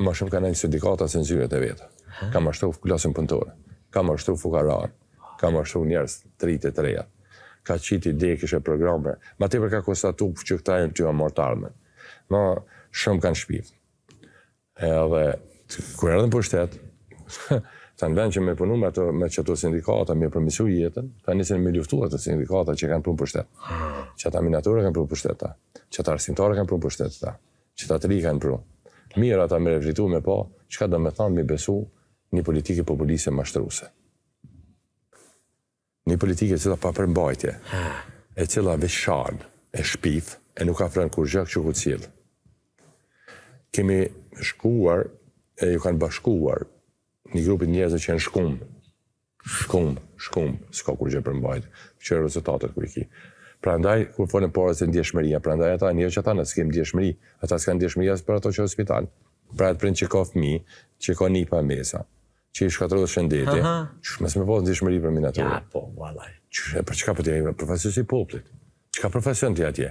më shumë ka nëjnë sindikatat se në zyret e vetë. Ka më shtu klasën pëntore, ka më shtu fukarar, ka më shtu njerës tri të treja. Ka qiti dhe kishe programe. Ma tipër ka konstatu që këta e në tjua mortalme. Ma shumë kanë shpivë. Edhe, kërë edhe në për shtetë, Ta në vend që me punu me, me që të sindikata, me përmisu jetën, ta njësën me luftu atë sindikata që kanë punë për shtetë. Që ata minatore kanë punë për shtetë ta. Që ata arsimtare kanë punë për shtetë ta. Që ata tri kanë punë. Mira ta me reflitu me po, që ka do me thanë me besu një politike populise mashtruse. Një politike cila pa përmbajtje, e cila vishan, e shpif, e nuk ka frenë kur gjak që ku cilë. Kemi shkuar, e ju kanë bashkuar, një grupit njerëzve që janë shkum. Shkum, shkum, s'ka kur gjë për mbajt, që rezultatet kur i ki. Pra ndaj, kur folën e porës e ndjeshmëria, pra ndaj ata njerëz që ata në s'kem ndjeshmëri, ata s'kan ndjeshmëri për ato që hospital. Pra atë prind që ka fëmi, që ka një për mesa, që i shkatrodhë shëndetje, që shme me posë ndjeshmëri për minaturë. Ja, po, valaj. Që për që ka po për tjerë, për si poplit. Që ka profesion tjerë atje?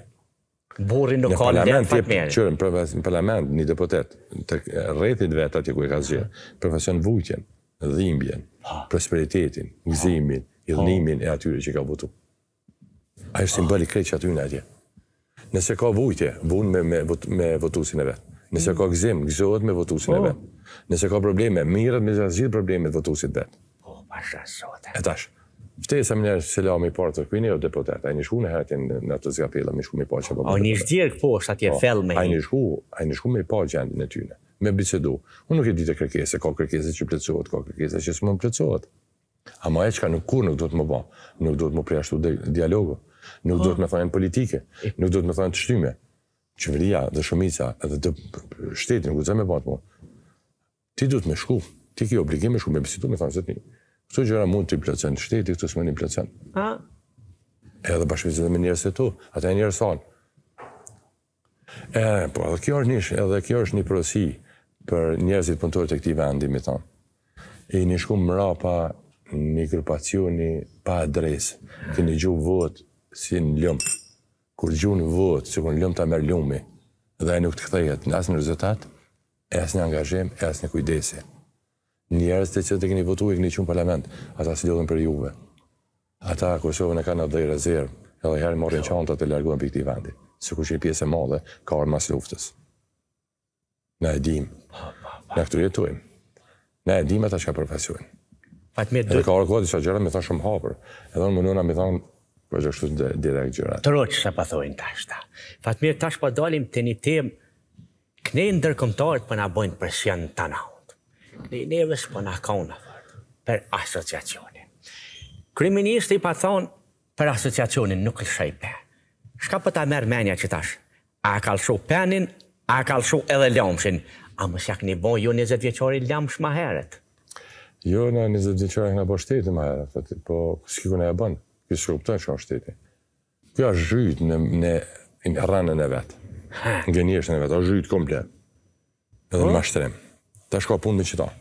Burri nuk ka lidhje me fatmerin. Në parlament, në parlament, një deputet, të rrethit vetë atje ku e ka zgjerë, profesion vujtjen, dhimbjen, prosperitetin, gëzimin, idhënimin e atyre që ka votu. A e simboli krejt që aty në atje. Nëse ka vujtje, vun me votusin e vetë. Nëse ka gëzim, gëzohet me votusin e po. vetë. Nëse ka probleme, mirët me gjithë probleme të votusit vetë. O, pasha, sotë. E po, tashë. Vtesa më nërë se lami parë të këpini, o deputet, a një shku në hetin në të zgapela, më shku më i parë që përbërë. O një shku këpo, është atje fel me i. Po a po, një shku më i parë gjendë në tyne, me bicedu. Unë nuk e ditë kërkesë, ka kërkesë që plecohet, ka kërkesë që së më plecohet. A ma e që nuk kur nuk do të më ba, nuk do të më preashtu dialogu, nuk do të ah. më thajnë politike, nuk do të më thonë të shtyme. Qëvëria dhe shumica dhe të shtetin, nuk do të me batë mu. Ti du të me shku, ti ki obligime shku me besitu me thajnë zëtë një. Këtu gjëra mund të i plëcen, shteti këtu s'mon i plëcen. Pa? E dhe me njerës tu, atë e njerës E, po, edhe kjo është njësh, edhe kjo është një prosi për njerëzit punëtorë të këti vendi, mi E një shku më pa një grupacioni pa adresë, që një gjuhë votë si në lëmë. Kur gjuhë në votë, që në lëmë të amer lëmi, dhe e nuk të këthejet në asë në rezultat, e asë në angazhem, e asë në kujdesi njerës të cëtë të keni votu, e keni qënë parlament, ata si dodojnë për juve. Ata Kosovën e ka në dhejë rezervë, edhe herë morën qanta të largohen për këti vendi. Së ku që një pjesë e madhe, ka orë mas luftës. Në edhim, në këtë rjetuim, në edhim e ta që ka profesuin. Edhe ka orë kodë, që a gjera me thonë shumë hapër, edhe në mënuna me thonë, për që është të dhe dhe dhe Të dhe dhe pa dhe dhe ta dhe dhe dhe dhe dhe dhe dhe dhe dhe dhe dhe dhe dhe dhe Ne ne e na ka për asociacionin. Kryeministri pa thon për asociacionin nuk e shaj pe. Shka për po ta merë menja që tash. A ka lshu penin, a ka lshu edhe lëmshin. A mos ja keni bon ju jo 20 vjeqori lëmsh më herët. Jo në 20 vjeqori në bë shteti më herët, thotë po sikur na e bën. Ju shkupton çon shteti. Kjo është zhyt në në në rranën e vet. Gënjeshën në vet, është komplet. Edhe po? mashtrim. Tash ka punë me qytet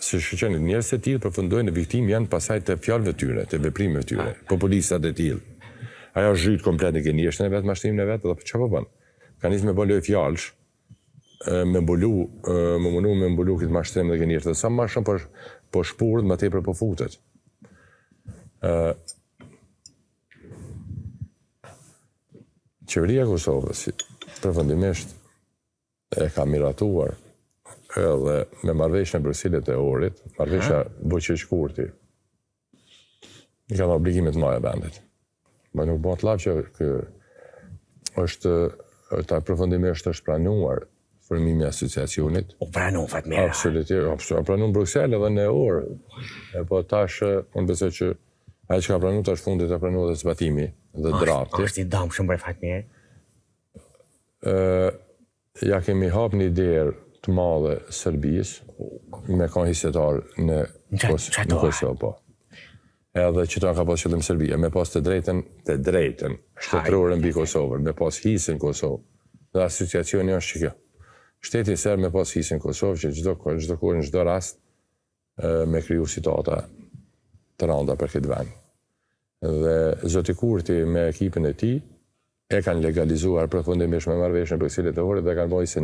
se shoqëni njerëz të tillë përfundojnë në viktim janë pasaj të fjalëve tyre, të veprimeve tyre, ah. populistat e tillë. Ajo zhyt komplet në genjeshtën e vetë, mashtimin e vetë, dhe për që po bënë? Ka njësë me bëllu e fjallësh, me mbulu, me mënu me këtë mashtrim dhe gënjeshtën, sa ma shumë po, po shpurët, ma tepër po futët. Qeveria Kosovës, përfëndimisht, e ka miratuar, edhe me marvesh e Bruxelles e orit, marvesha bëqë që kurti, i ka në obligimit maja e bandit. Ma nuk bëhat lafë që kë, është ta përfëndimisht është pranuar formimi asociacionit. O pranu, fatë mera. Absolutir, o absolut, pranu në Bruxelles edhe në orë. E po tash, unë bëse që aje që ka pranu, tash fundit e pranu dhe zbatimi dhe drafti. është i damë shumë bre fatë mera. Ja kemi hapë një derë të madhe Serbisë me kanë hisetar në Kosovë, po. Edhe që ka pas qëllim Serbia, me pas të drejten, të drejten, shtetërurën mbi Kosovën, me pas hisën Kosovë. Dhe asociacioni është që kjo. Shteti Serb me pas hisën Kosovë, që gjdo, gjdo kërë në do rast, me kriju sitata të randa për këtë vend. Dhe Zoti Kurti me ekipin e ti, e kanë legalizuar përfundimisht me marveshën për kësile të vërë dhe kanë bojë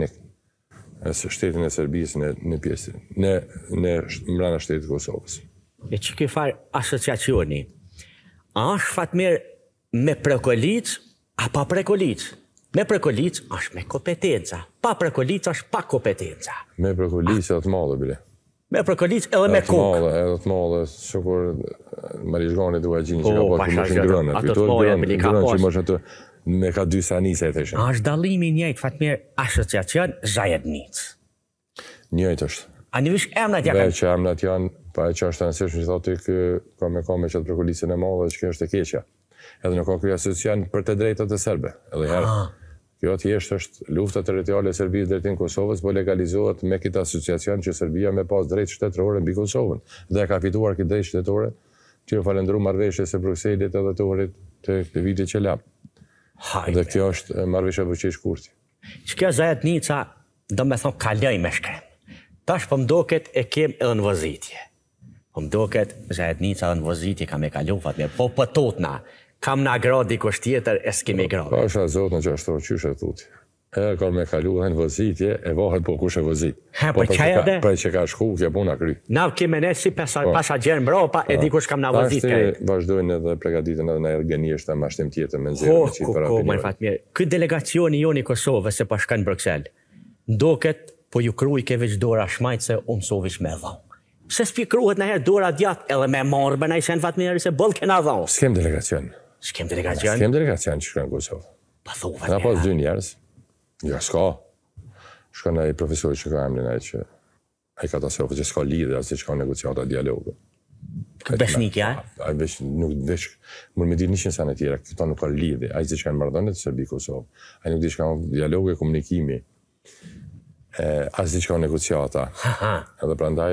në shtetin e Serbisë në në pjesë, në në mbrana shtetit të Kosovës. E që ke farë asociacioni, a është fatë me prekolic, a pa prekolic? Me prekolic është me kompetenca, pa prekolic është pa kompetenca. Me prekolic është të madhe, bile. Me prekolic edhe me kokë. E të madhe, edhe të madhe, që kur Marijshgani duha gjinë që ka po të më shëndronë, e të të të të të të me ka dy sani se e theshe. A është dalimi njëjtë, fatmir, asociacion, zhajet njëtë. Njëjtë është. A një vishë emnat janë? Dhe që emnat janë, pa e që është të nësishme që thotë të ka me kome që të prekulisin e modhe që kjo është e keqja. Edhe në ka kërja asociacion për të drejtët e serbe. Edhe herë, kjo të jeshtë është lufta territoriale e Serbisë drejtin Kosovës, po legalizohet me këtë asociacion që Serbia me pas drejtë shtetërore mbi Kosovën. Dhe ka fituar këtë drejtë shtetërore që falendru marveshe se Bruxellit edhe të uhrit të vitit që lapë. Dhe kjo është marvesha për Kurti. i shkurti. Që kjo zajet do me thonë kalaj me shkrem. Tash po për mdoket e kem edhe në vëzitje. Për po mdoket, zajet Nica ca në vëzitje kam e kalofat me, po po totna. kam na gradi tjetër, e s'kemi po, gradi. Pa po, është a zotë në që ashtë të që edhe kur me kalu dhe në vëzitje, e vohet po kush e vëzit. Ha, po, po që ajo dhe? Po që ka shku, kje puna kry. Na, kime ne si pesa, po, pasa gjerë mbro, pa e po. di kush kam na vëzit. Ta vazhdojnë edhe pregatitën edhe në Elgeni është të mashtim tjetër me nëzirë. Ho, po në ku, ku, ma në fatë mirë. Këtë delegacioni jo një Kosovë, se pashka në Bruxell, ndoket, po ju kruj ke veç dora shmajtë se unë sovish me dhonë. Se s'pi kruhet nëherë dora djatë edhe me morë, bëna i shenë mirë, se bëllë kena dhonë. S'kem delegacion. S'kem delegacion. S'kem delegacion që shkën Kosovë. Pa thuvë. Na pas dy njerës. Ja, s'ka. Shka në e profesori që ka emrin e që e ka të sërë, që s'ka lidhe, asë që ka negociata dialogu. Këtë besnikja? A, vesh, nuk vesh, mërë me dirë një sanë e tjera, këta nuk ka lidhe, zë që ka në mërdonë të Serbi Kosovë, a nuk di shka në dialogu e komunikimi, e, asë që ka në negociata. Edhe pra ndaj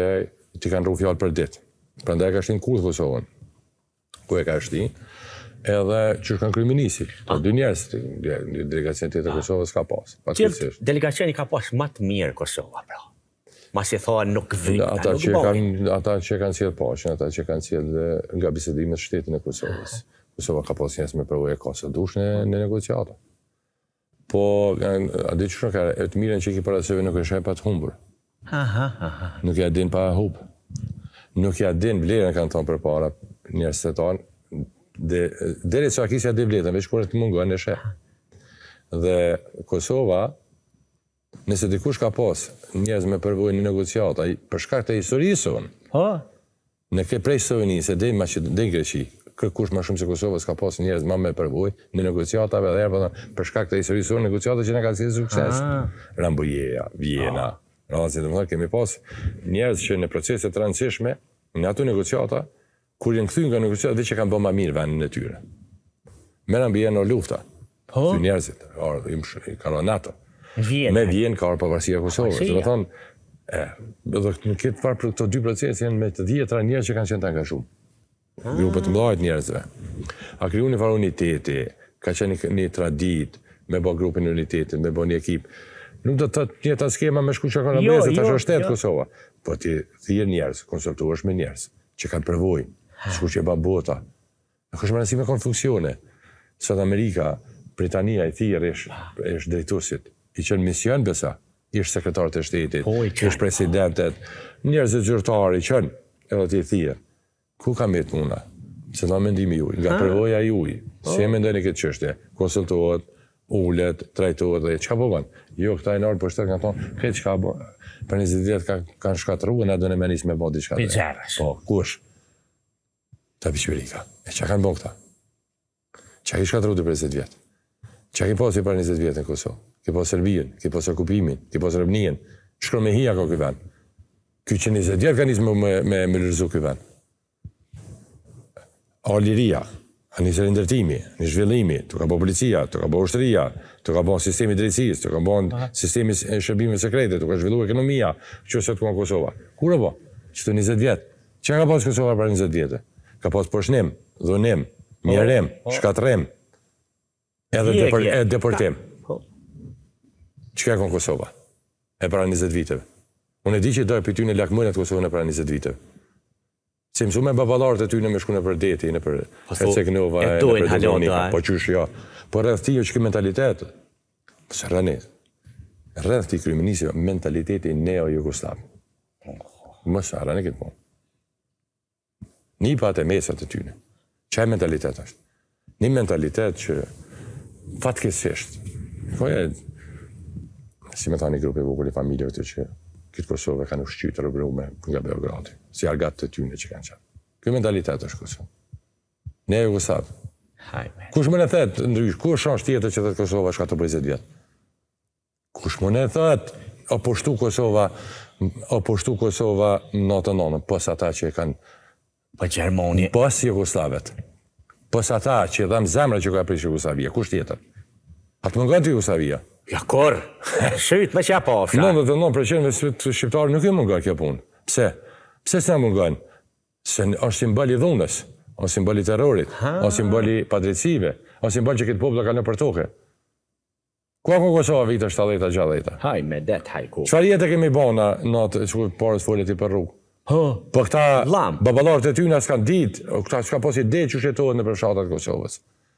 ti ka në rrë fjallë për ditë. Pra ndaj e ka shtinë kurë Kosovën, ku e ka shtinë, edhe që shkën kryminisi. Për po, ah. dy njerës, një delegacion të të ah. Kosovës ka pasë. Delegacion i ka pas matë mirë Kosova, pra. Ma si e thoa nuk vëjnë, nuk bëjnë. Ata që kanë cilë pasën, ata që kanë cilë nga bisedimet shtetin e Kosovës. Kosova ka pas njësë me përvoj e dush në negociatë. Po, a që shkën kërë, e të mirën që i ki për nuk e shkën pa të humbër. Nuk e adin pa hubë. Nuk e adin, vlerën kanë për para njerës të tonë, dhe që sa kishte atë vletën, veç kur të mungon e sheh. Dhe Kosova Nëse dikush ka pas njerëz me përvojë në negociata, për shkak të historisë son. Po. Në ke prej Sovini, se dhe ma që dhe Greqi, kërkush ma shumë se Kosova s'ka pas njerëz ma me përvoj, në negociatave dhe erë, për shkak të i isërë negociata që në ka si sukses. Ah. Rambujeja, Vjena, ah. të dhe më thërë, kemi pas njerëz që në proceset transishme, në ato negociata, kur janë kthyer nga negociat vetë që kanë bërë më mirë vënë në tyre. Merran bie në lufta. Po. Ky njerëzit, ar, i kanë në NATO. Vjen. Me vjen ka pavarësia kushtore. Do të thonë, e, do të thotë nuk fare për këto dy procese janë me të dhjetra njerëz që kanë qenë tanë shumë. Grupe të ah. mëdha të njerëzve. A krijuani fare uniteti, ka qenë një tradit me bë grupin unitetit, me bën një ekip. Nuk do të thotë një ta skema me shkuçë kanë jo, bëse tash jo, është shtet jo. Kosova. Po ti thirr njerëz, konsultohesh me njerëz që kanë përvojë, Shku që e ba bota. Në këshme në me konë funksione. Sëtë Amerika, Britania i thirë është drejtusit. I qënë mision besa. I është sekretar të shtetit. Po, I është presidentet. Njerëzë gjyrtari qënë. E dhe ti i thirë. Ku ka me të muna? Se të në mendimi juj. Nga përvoja juj. Po. Se e mendojnë këtë qështje. konsultohet, ullet, trajtohet dhe e qëka po bovan. Jo, këta e nërë përshëtër kanë tonë. Këtë qëka bovan. Për kanë shkatru e nga me bodi diçka Po, kush? ta bi shpirika. E që kanë bënë këta? Që a kishka të rrëtë për 20 vjetë? Që a ki posë i për 20 vjetë në Kosovë? Ki posë Serbijën, ki posë okupimin, ki posë Rëbnijën, shkro me hija ko këj venë. Ky që 20 vjetë ka njësë me, me, me, me lërzu këj venë. A liria, a njësë rëndërtimi, një zhvillimi, të ka bo policia, të ka bo ushtëria, të ka bo sistemi drejtsis, të ka bo Aha. sistemi shërbimi sekrete, të ka zhvillu ekonomia, që se të ka Kosova. Kura bo? Që të 20 vjetë. Që ka posë Kosova për 20 vjetë? ka pas përshnim, dhunim, mjerim, po, po. shkatrim, edhe deportim. Po. Që ka Kosova? E para 20 viteve. Unë e di që dojë për ty në lakmën e të Kosovën e para 20 viteve. Se mësu me babalarët e ty në me shku në për deti, në për po, e në për deti, po qysh jo. Po rrëth ti jo që ke mentalitet, se rrëni, rrëth ti kryminisi jo, mentaliteti neo-jugoslav. Më së rrëni këtë punë një patë e mesat të tyne. Qaj mentalitet është? Një mentalitet që fatkesisht, po e, si me ta një grupe vokulli familjeve të që këtë Kosovë kanë kanë të rëbru me nga Beogradi, si argatë të tyne që kanë qatë. Kjo mentalitet është Kosovë. Ne e Kosovë. Kush më në thetë, ndrysh, ku është është tjetë që të Kosovë është ka të bëjzit vjetë? Kush më në thetë, o pështu po Kosovë, o pështu po Kosovë në të nënë, pësë ata që e kanë, Po Gjermani. Po si Jugoslavet. Po sa ta që dhanë zemrën që ka prej Jugosavia, kush tjetër? A të mungon të Jugosavia? Ja kor. Shit, më çaj po. Jo, do të ndonë për me shqiptar nuk e mungon kjo punë. Pse? Pse s'e mungon? Se është simbol i dhunës, ose simbol i terrorit, ose simbol i padrejtësive, ose simbol që këtë popull ka nëpër tokë. Ku ka Kosova vitë 70-a, 60-a? Haj me det, haj ku. Çfarë jetë kemi bënë natë, çu porës folet i për rrugë? po këta babalarët e ty nga s'kan ditë, këta s'kan posi dhe që shetohet në përshatat Kosovës.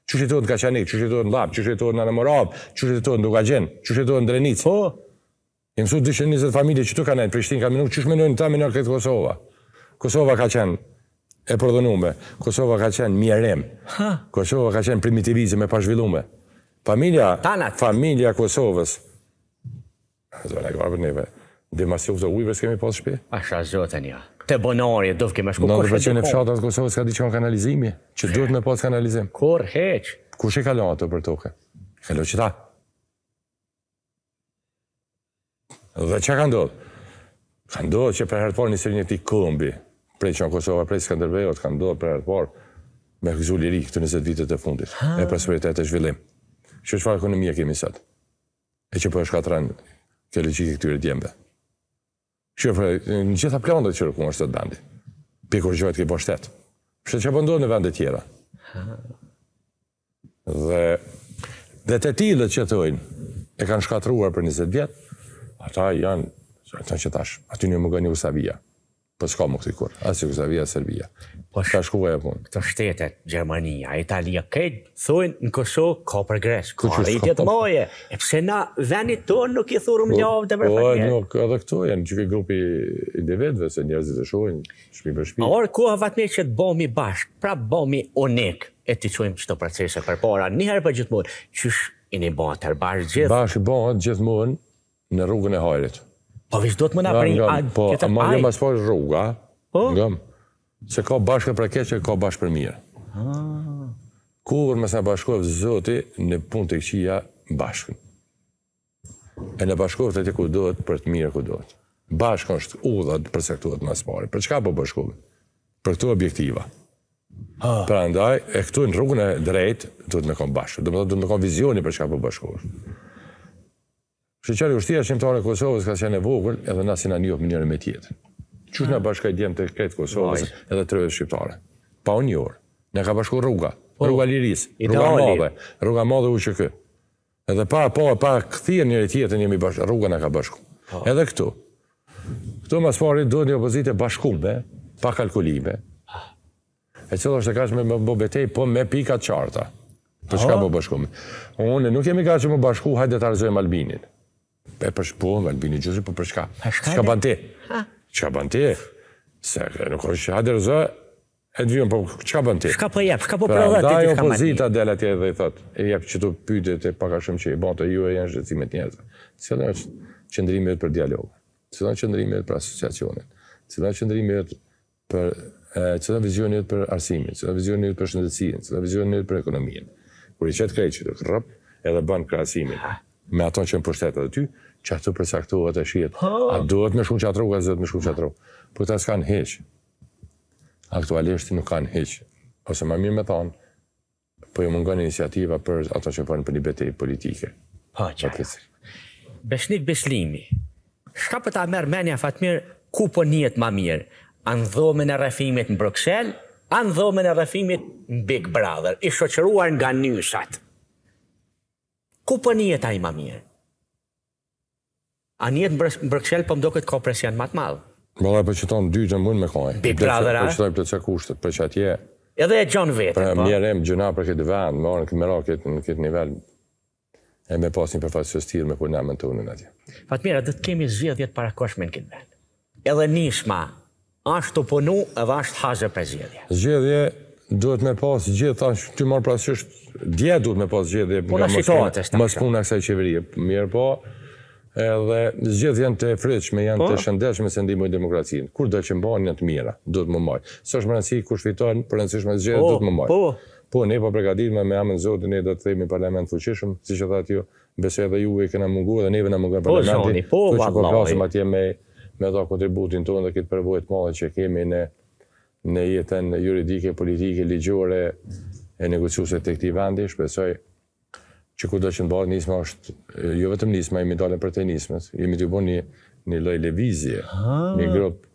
Që shetohet në Kaqani, që shetohet në Lam, që shetohet në Nëmorab, që shetohet në Dugagjen, që shetohet në Drenic. Po, i mësu 220 familje që të kanë e në Prishtin, ka minu, që shmenojnë në ta minu këtë Kosova. Kosova ka qenë e përdhënume, Kosova ka qenë mjerem, ha? Kosova ka qenë primitivizim e pashvillume. Familja, familja Kosovës, e Dhe ma shofë të ujve s'kemi pas shpi? A shra zhote një, të bonarje, dhe kemi shku kërshet të kërshet të 90% e fshatë atë Kosovës ka diqon kanalizimi, që duhet me pas kanalizim. Kur heq? Kur shi kalon atë për toke? Kelo që ta. Dhe që ka ndodhë? Ka ndodhë që për herët parë një ti këmbi, prej që në Kosovë, prej Skanderbejot, ka ndodhë për herët parë, me këzu liri këtë 20 vitet e fundit, e prosperitet e zhvillim. Që që farë kemi sëtë? E që për është ka të këtyre djembe. Shofre, në gjitha planet që rëkumë është të dandi. kur që të ke po shtetë. Shë që pëndonë në vendet tjera. Dhe, dhe të tilët që të ojnë, e kanë shkatruar për 20 vjetë, ata janë, të që tash, aty një më gënjë Usavia. Po shkoj më këtu kur, as Jugosavia e Serbia. Po shkoj apo. Këto shtetet, Gjermania, Italia, ke thon në Kosho ka progres. Ku është ai moje? E pse na vendi ton nuk i thurum po, javë të përfaqë. Po nuk, edhe këtu janë çike grupi i devetëve se njerëzit e shohin shtëpi për shtëpi. Por ku ha vatni që të bëhemi bash, pra bomi unik e ti çojm çto procese përpara, para, herë për gjithmonë, çish i ne bëhet të bash gjithë. Bash i bëhet gjithmonë në rrugën e hajrit. Po vish do të më na prej a po a jo më jam rruga. Po? nga Ngam. Se ka bashkë për keq, ka bashkë për mirë. Ah. Kur me sa bashkohet Zoti në punë të këqia bashkën. E në bashkohet atë ku duhet për të mirë ku duhet. Bashkon është udha të përcaktuar më së Për çka po bashkohet? Për këto objektiva. Pra ndaj, e këtu në rrugën e drejtë, duhet me konë bashkë. të me konë vizioni për çka po bashkohet. Shqeqari ushtia shqimtare Kosovës ka qenë e vogël edhe na si na njohë më njërën me tjetën. Qështë na bashkaj djem të kretë Kosovës edhe të shqiptare? Pa unë njërë, ne ka bashku rruga, po, rruga liris, rruga madhe, rruga madhe u që kë. Edhe pa, po, pa, pa, këthirë njëri tjetën njëmi bashku, rruga na ka bashku. Edhe këtu, këtu mas pari do një opozite bashkume, pa kalkulime. E cilë është të kashme më bobetej, po me pika qarta. Për shka po bashkume. Unë nuk jemi ka që bashku, të arzojmë Albinin e për shpullën, me Albini Gjusi, po për për shka. Shka ban ti? Shka ban ti? Se, nuk është që zë, e të vjëmë, po, shka ban ti? Shka po jep, shka po pra, prodhët, ti të kamar një. Da, jo opozita dhe latje dhe i thot, e jep që të pytit e paka shumë që i bon të ju e janë shqecimet njerëzë. Cilën është qëndrimit për dialogë? Cilën qëndrimit për asociacionit? Cilën qëndrimit për Cëta vizionit për arsimin, vizionit për shëndetësien, cëta për Kur i edhe me ato që në pushtetë dhe ty, që ato përsaktohet e shiet. A duhet me shumë që atro, a zëtë me shumë që atro. Po ta s'kanë heq. Aktualisht nuk kanë heq. Ose më mirë me thonë, po ju mungon iniciativa për ato që përnë për një betej politike. Ha, që ajo. Beshnik Beshlimi, shka për ta merë menja fatmir, ku po njët ma mirë? Anë në dhome në në Bruxelles, anë në dhome në në Big Brother, i shoqëruar nga njësatë ku për po njët a i ma mirë? A njët në Brëkshel për po mdo këtë ka presion matë malë? Më dhe për dy të mund me kaj. Big brother, Për të tonë të që kushtet, për që atje. Edhe e gjonë vetë, pra, po? Për më gjëna për këtë vend, më orën këtë mëra këtë në këtë nivel, e me pas një përfaqë së stilë me punë në të unën atje. Fatmira, dhe të kemi zhjetjet para koshme në këtë vend. Edhe nishma, ashtë të punu edhe ashtë hazë për zhjetje. Zhjetje, duhet me pas gjithë, thash, ty marë pra është, dje duhet me pas gjithë, dhe Puna nga puna kësaj qeverie, mirë po, edhe gjithë janë të frithshme, janë po. të shëndeshme se ndimoj demokracinë, kur do që mbojnë janë të mira, duhet më mojë, së është më rëndësi, kur shfitojnë, për rëndësishme zgjedhë, oh, po, duhet më mojë. Po, po, ne po pregatitme me amën zotë, ne do të themi parlament fuqishëm, si që thatë ju, besë edhe ju e këna mungu dhe neve në mungu po, e parlamentin, po, shoni, po, po, atje me po, po, po, po, po, po, po, po, po, po, në jetën juridike, politike, ligjore e negociuse të këti vendi, shpesoj që ku do që në bëhet nisma është, jo vetëm nisma, imi dalën për të nismës, imi të bu një, një loj levizje, ah. një grup,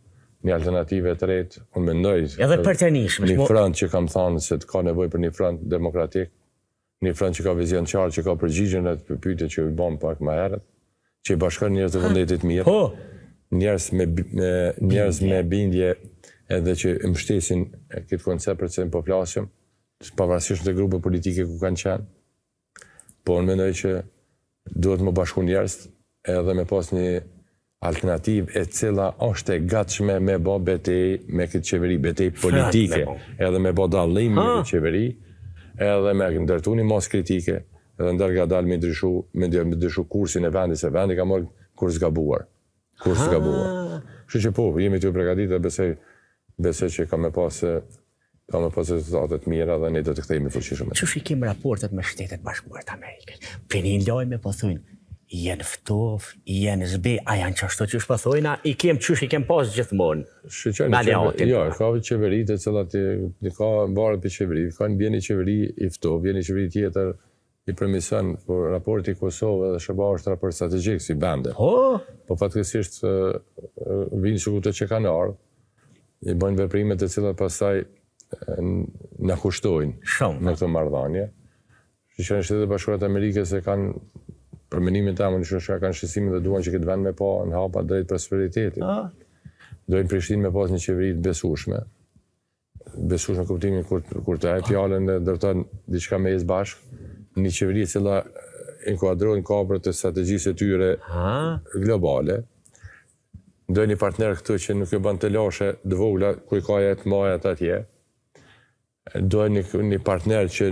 një alternative të rejtë, unë mendoj, edhe për të nismës, një po- front që kam thanë se të ka nevoj për një front demokratik, një front që ka vizion qarë, që ka përgjigjën e të përpyte që i bëhet pak ma herët, që i bashkër njërës të vëndetit mirë, po. me, njërës me bindje edhe që më shtesin këtë koncept për cilën po flasim, pavarësisht të grupe politike ku kanë qenë, po në mendoj që duhet më bashku njerës edhe me pas një alternativ e cila është e gatshme me bo betej me këtë qeveri, betej politike, po. edhe me bo dalim me këtë qeveri, edhe me këndërtu një mos kritike, edhe ndërga dalë me ndryshu, me ndryshu kursin e vendi, se vendi ka morë kurs gabuar. Kurs gabuar. që po, jemi të ju pregatit dhe besej, besoj që kam e pasë ka më pas rezultate të mira dhe ne do të kthehemi fuqishëm. Çu shikim raportet me Shtetet Bashkuara të Amerikës. Prini lojme po thonë janë ftof, janë SB, a janë çashtu çu po thonë, i kem çu i kem pas gjithmonë. Shqiptarë. Qeveri, jo, ka qeveri të cilat i, i ka mbarë të qeveri, kanë bjeni qeveri i ftof, i qeveri tjetër i përmison për raporti i Kosovës dhe shërbau është raport strategjik si bande. Po, po fatkesisht vinë të që kanë ardhur, i bojnë veprime të cilat pasaj në kushtojnë në këtë mardhanje. Që që në shtetë e Amerikës e kanë përmenimin të amë në shumë shka kanë shqesime dhe duan që këtë vend me po në hapa drejtë prosperitetit. Ah. Dojnë Prishtin me po një një qeverit besushme. Besushme këptimin kur të ai pjallën dhe dërëtan diçka me jesë bashk, Një qeverit cila inkuadrojnë kapër të strategjisë të tyre ah. globale ndoj një partner këtu që nuk e bën të lashe dë vogla, ku i ka jetë maja të atje, ndoj një, një partner që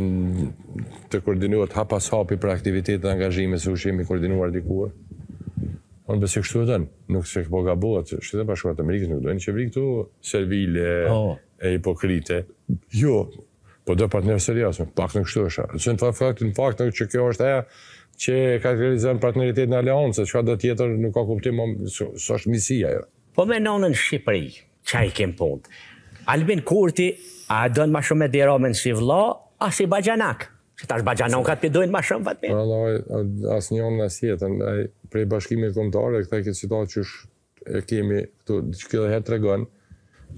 të koordinuat hap pas hapi për aktivitet dhe angazhime, se u koordinuar dikur, Unë besoj kështu vetëm, nuk se po gabohet, shtetet bashkuara të Amerikës nuk dojnë që vri këtu servile po. e hipokrite. Jo, po do partner serioz, pak në kështu është. Në fakt, në në që kjo është e që ka të realizuar partneritet në Aleonsë, që ka dhe tjetër nuk ka kuptim më po së është misia jo. Po me nonën Shqipëri, që a i kemë punë, Albin Kurti a dënë ma shumë e dhe si në a si bagjanak, që ta është bagjanon ka të pidojnë ma shumë vëtme. Pra loj, asë një onën asë jetën, prej bashkimit komëtare, këta e këtë situatë që e kemi, këtu këtë dhe herë të regonë,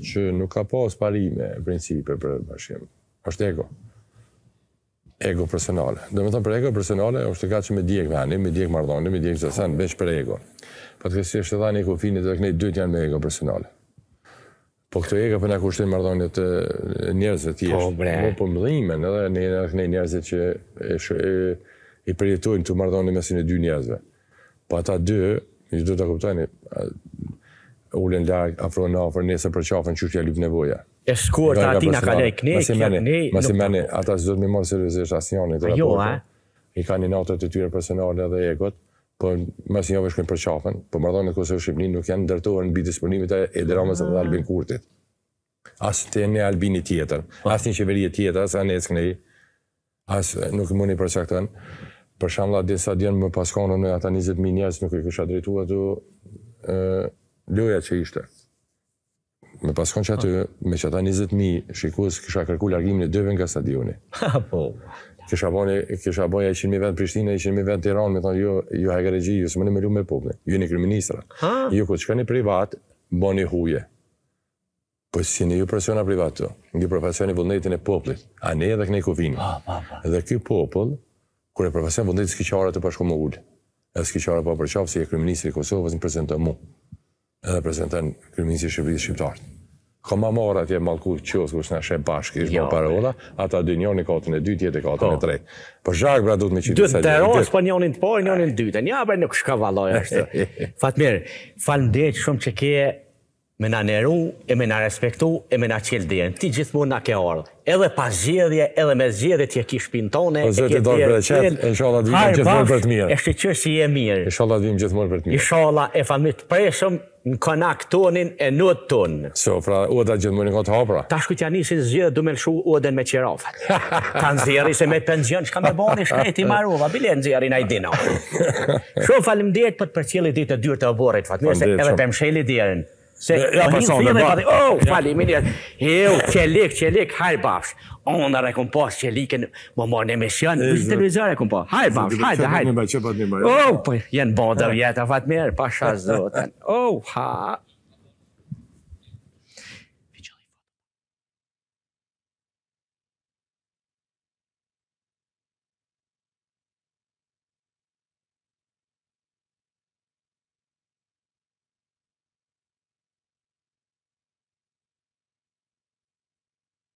që nuk ka pas parime, principe për bashkim Ashtë ego, ego personale. dhe me thëmë për ego personale, është të ka që me djek vani, me djek mardhoni, me djek se sanë, veç për ego. Po të kështë është të dhani ku kofinit dhe kënej dytë janë me ego personale. Po këto ego për në kushtin mardoni të njerëzve të jeshtë. Po për mëdhimen po edhe në jenë kënej njerëzve që i përjetojnë të mardoni me sinë dy njerëzve. Po ata dy, një do të kuptojnë, ulen lakë, afro në afro, nesë për qafën, që që që nevoja. E shkuar ta ati nga ka lejk, ne i kja, ne... Ma meni, ata si do të mi morë seriosisht asë njoni të raporto. I ka një notër të tyre personale dhe egot, po mes njove shkojnë për po më mardhonë në Kosovë Shqipëni nuk janë ndërtuar në bitë disponimit e dramës dhe ah. Albin Kurtit. Asë të një Albini tjetër, ah. asë një qeveri tjetër, asë anë eckën e i, asë nuk mundi për që këtën. Për shumë la disa djenë më paskonë në ata 20.000 njës nuk i kësha drejtu atë lëja që ishte me paskon që aty, ah. me që ata 20.000 shikus, kisha kërku largimin e dyve nga stadioni. po. kisha bënë, kisha bënë ai 100.000 vend Prishtinë, 100.000 vend Tiranë, më thonë jo, jo ju, ju jo gërgji, ju në melu me popullin. Ju jeni kryeministra. Ju jo, kush kanë privat, bëni huje. Po si ne ju persona privat këtu, një profesion i vullnetin e popullit, a ne edhe kënej Ha, vini. Oh, ah, dhe ky popull, kur e profesion vullnetin s'ki qara të pashku më ullë, e s'ki qara pa po përqafë si e kryministri Kosovës në prezentë mu edhe prezentën kërminësi shqipëritë Shqiptarët. Ka ma marë atje malkur qësë kështë në shemë bashkë ishë jo, më pare ola, ata dy njërë një katën e dytë, jetë e katën e po. tretë. Për zhakë bra du të me qitë të sajtë. Po, Dë të rrasë për njërë të pojë, njërë të dytë, një një një një një një Fatmir, një një një një një me na neru, e me na respektu, e me na qelë djenë. Ti gjithmonë na ke ardhë. Edhe pas zgjedhje, edhe me zgjedhje ti e ki shpin tone, e ke djenë djenë. E shola dhim gjithmonë për të mirë. E shë që si e mirë. Inshallah shola dhim gjithmonë për të mirë. E shola e famit presëm në konak tonin e në tonë. So, pra, u edhe gjithmonë në këtë hapra. Ta shkut nisi njësi zgjedhë, du me lëshu u edhe me qirafat. Ta në zjeri se me pëngjën, shka me boni shkret i marova, bile në zjeri na i dina. Shumë falim dhejt për të përqili ditë të dyrë të oborit, fatë mirë edhe për mshelit dhejrën. Se ja pa son dhe Oh, fali, minja. Heu, qelik, qelik, hajë bafsh. Onda re kom pas më marë në emision, në zë televizore kom pas. bash, bafsh, haj, Oh, po, jenë bërë dhe vjetë, fatë mirë, pa shazë dhe. Oh, ha,